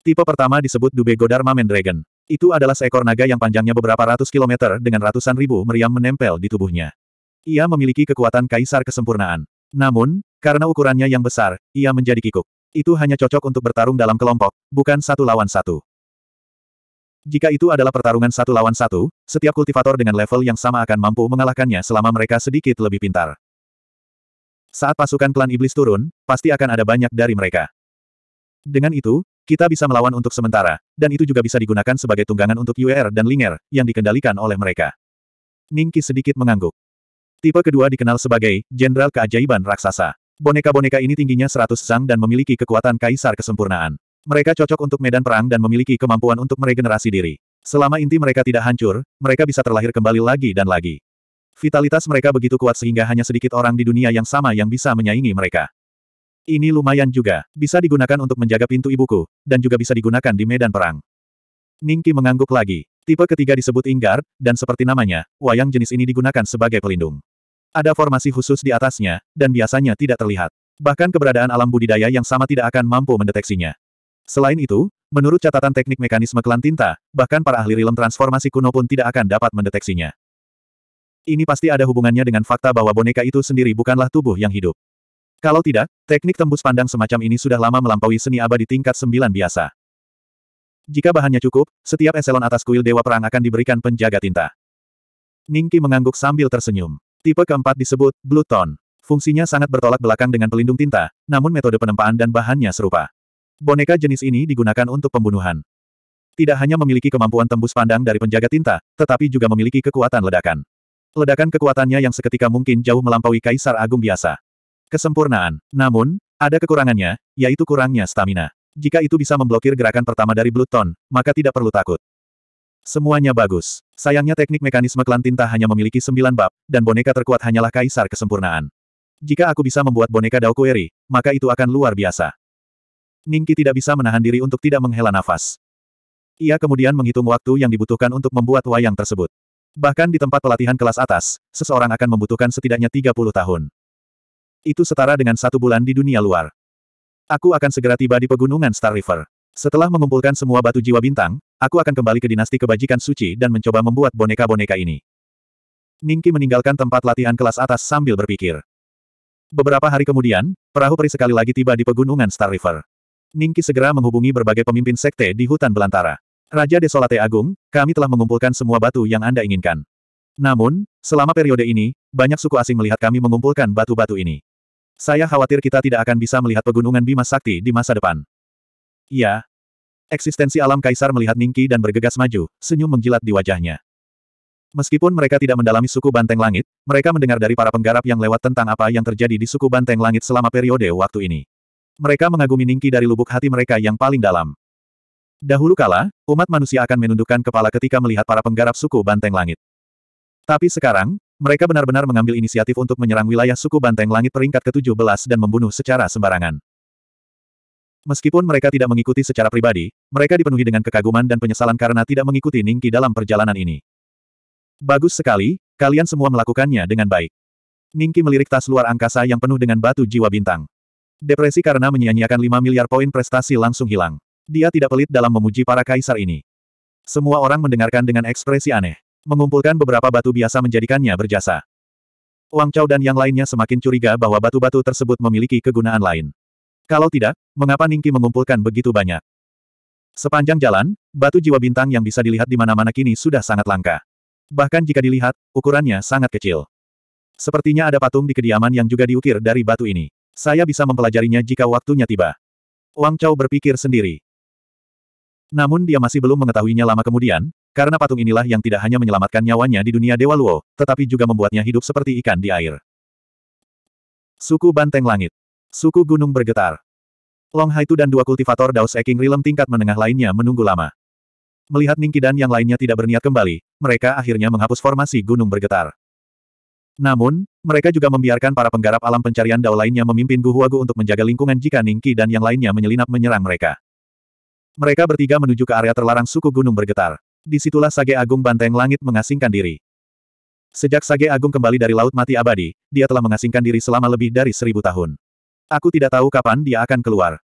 A: Tipe pertama disebut Dube Godarma Dragon. Itu adalah seekor naga yang panjangnya beberapa ratus kilometer dengan ratusan ribu meriam menempel di tubuhnya. Ia memiliki kekuatan kaisar kesempurnaan. Namun, karena ukurannya yang besar, ia menjadi kikuk. Itu hanya cocok untuk bertarung dalam kelompok, bukan satu lawan satu. Jika itu adalah pertarungan satu lawan satu, setiap kultivator dengan level yang sama akan mampu mengalahkannya selama mereka sedikit lebih pintar. Saat pasukan klan iblis turun, pasti akan ada banyak dari mereka. Dengan itu, kita bisa melawan untuk sementara, dan itu juga bisa digunakan sebagai tunggangan untuk UR dan Linger, yang dikendalikan oleh mereka. Ningki sedikit mengangguk. Tipe kedua dikenal sebagai Jenderal Keajaiban Raksasa. Boneka-boneka ini tingginya 100 sang dan memiliki kekuatan kaisar kesempurnaan. Mereka cocok untuk medan perang dan memiliki kemampuan untuk meregenerasi diri. Selama inti mereka tidak hancur, mereka bisa terlahir kembali lagi dan lagi. Vitalitas mereka begitu kuat sehingga hanya sedikit orang di dunia yang sama yang bisa menyaingi mereka. Ini lumayan juga, bisa digunakan untuk menjaga pintu ibuku, dan juga bisa digunakan di medan perang. Ningki mengangguk lagi. Tipe ketiga disebut inggar, dan seperti namanya, wayang jenis ini digunakan sebagai pelindung. Ada formasi khusus di atasnya, dan biasanya tidak terlihat. Bahkan keberadaan alam budidaya yang sama tidak akan mampu mendeteksinya. Selain itu, menurut catatan teknik mekanisme klan tinta, bahkan para ahli rilem transformasi kuno pun tidak akan dapat mendeteksinya. Ini pasti ada hubungannya dengan fakta bahwa boneka itu sendiri bukanlah tubuh yang hidup. Kalau tidak, teknik tembus pandang semacam ini sudah lama melampaui seni abadi tingkat sembilan biasa. Jika bahannya cukup, setiap eselon atas kuil Dewa Perang akan diberikan penjaga tinta. Ningki mengangguk sambil tersenyum. Tipe keempat disebut Blue Fungsinya sangat bertolak belakang dengan pelindung tinta, namun metode penempaan dan bahannya serupa. Boneka jenis ini digunakan untuk pembunuhan. Tidak hanya memiliki kemampuan tembus pandang dari penjaga tinta, tetapi juga memiliki kekuatan ledakan. Ledakan kekuatannya yang seketika mungkin jauh melampaui Kaisar Agung biasa. Kesempurnaan. Namun, ada kekurangannya, yaitu kurangnya stamina. Jika itu bisa memblokir gerakan pertama dari Bluton, maka tidak perlu takut. Semuanya bagus. Sayangnya teknik mekanisme klan tinta hanya memiliki sembilan bab, dan boneka terkuat hanyalah Kaisar Kesempurnaan. Jika aku bisa membuat boneka Daokueri, maka itu akan luar biasa. Ningki tidak bisa menahan diri untuk tidak menghela nafas. Ia kemudian menghitung waktu yang dibutuhkan untuk membuat wayang tersebut. Bahkan di tempat pelatihan kelas atas, seseorang akan membutuhkan setidaknya 30 tahun. Itu setara dengan satu bulan di dunia luar. Aku akan segera tiba di pegunungan Star River. Setelah mengumpulkan semua batu jiwa bintang, aku akan kembali ke dinasti kebajikan suci dan mencoba membuat boneka-boneka ini. Ningki meninggalkan tempat latihan kelas atas sambil berpikir. Beberapa hari kemudian, perahu peri sekali lagi tiba di pegunungan Star River. Ningki segera menghubungi berbagai pemimpin sekte di hutan belantara. Raja Desolate Agung, kami telah mengumpulkan semua batu yang Anda inginkan. Namun, selama periode ini, banyak suku asing melihat kami mengumpulkan batu-batu ini. Saya khawatir kita tidak akan bisa melihat pegunungan Bima Sakti di masa depan. Iya. Eksistensi alam kaisar melihat Ningki dan bergegas maju, senyum menjilat di wajahnya. Meskipun mereka tidak mendalami suku Banteng Langit, mereka mendengar dari para penggarap yang lewat tentang apa yang terjadi di suku Banteng Langit selama periode waktu ini. Mereka mengagumi Ningki dari lubuk hati mereka yang paling dalam. Dahulu kala, umat manusia akan menundukkan kepala ketika melihat para penggarap suku Banteng Langit. Tapi sekarang, mereka benar-benar mengambil inisiatif untuk menyerang wilayah suku Banteng Langit peringkat ke-17 dan membunuh secara sembarangan. Meskipun mereka tidak mengikuti secara pribadi, mereka dipenuhi dengan kekaguman dan penyesalan karena tidak mengikuti Ningki dalam perjalanan ini. Bagus sekali, kalian semua melakukannya dengan baik. Ningki melirik tas luar angkasa yang penuh dengan batu jiwa bintang. Depresi karena menyia-nyiakan 5 miliar poin prestasi langsung hilang. Dia tidak pelit dalam memuji para kaisar ini. Semua orang mendengarkan dengan ekspresi aneh. Mengumpulkan beberapa batu biasa menjadikannya berjasa. Wang Chao dan yang lainnya semakin curiga bahwa batu-batu tersebut memiliki kegunaan lain. Kalau tidak, mengapa Ningki mengumpulkan begitu banyak? Sepanjang jalan, batu jiwa bintang yang bisa dilihat di mana-mana kini sudah sangat langka. Bahkan jika dilihat, ukurannya sangat kecil. Sepertinya ada patung di kediaman yang juga diukir dari batu ini. Saya bisa mempelajarinya jika waktunya tiba. Wang Chao berpikir sendiri. Namun dia masih belum mengetahuinya lama kemudian, karena patung inilah yang tidak hanya menyelamatkan nyawanya di dunia Dewa Luo, tetapi juga membuatnya hidup seperti ikan di air. Suku Banteng Langit. Suku Gunung Bergetar. Long Haitu dan dua kultivator Daos Eking Rilem tingkat menengah lainnya menunggu lama. Melihat Ningki dan yang lainnya tidak berniat kembali, mereka akhirnya menghapus formasi Gunung Bergetar. Namun, mereka juga membiarkan para penggarap alam pencarian dao lainnya memimpin Guhuagu untuk menjaga lingkungan jika Ningki dan yang lainnya menyelinap menyerang mereka. Mereka bertiga menuju ke area terlarang suku gunung bergetar. Disitulah Sage Agung Banteng Langit mengasingkan diri. Sejak Sage Agung kembali dari Laut Mati Abadi, dia telah mengasingkan diri selama lebih dari seribu tahun. Aku tidak tahu kapan dia akan keluar.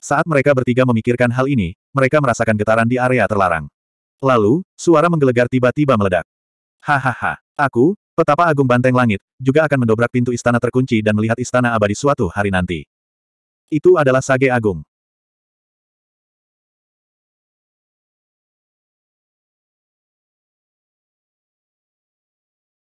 A: Saat mereka bertiga memikirkan hal ini, mereka merasakan getaran di area terlarang. Lalu, suara menggelegar tiba-tiba meledak. Hahaha, aku, Petapa Agung Banteng Langit, juga akan mendobrak pintu istana terkunci dan melihat istana abadi suatu hari nanti. Itu adalah Sage Agung.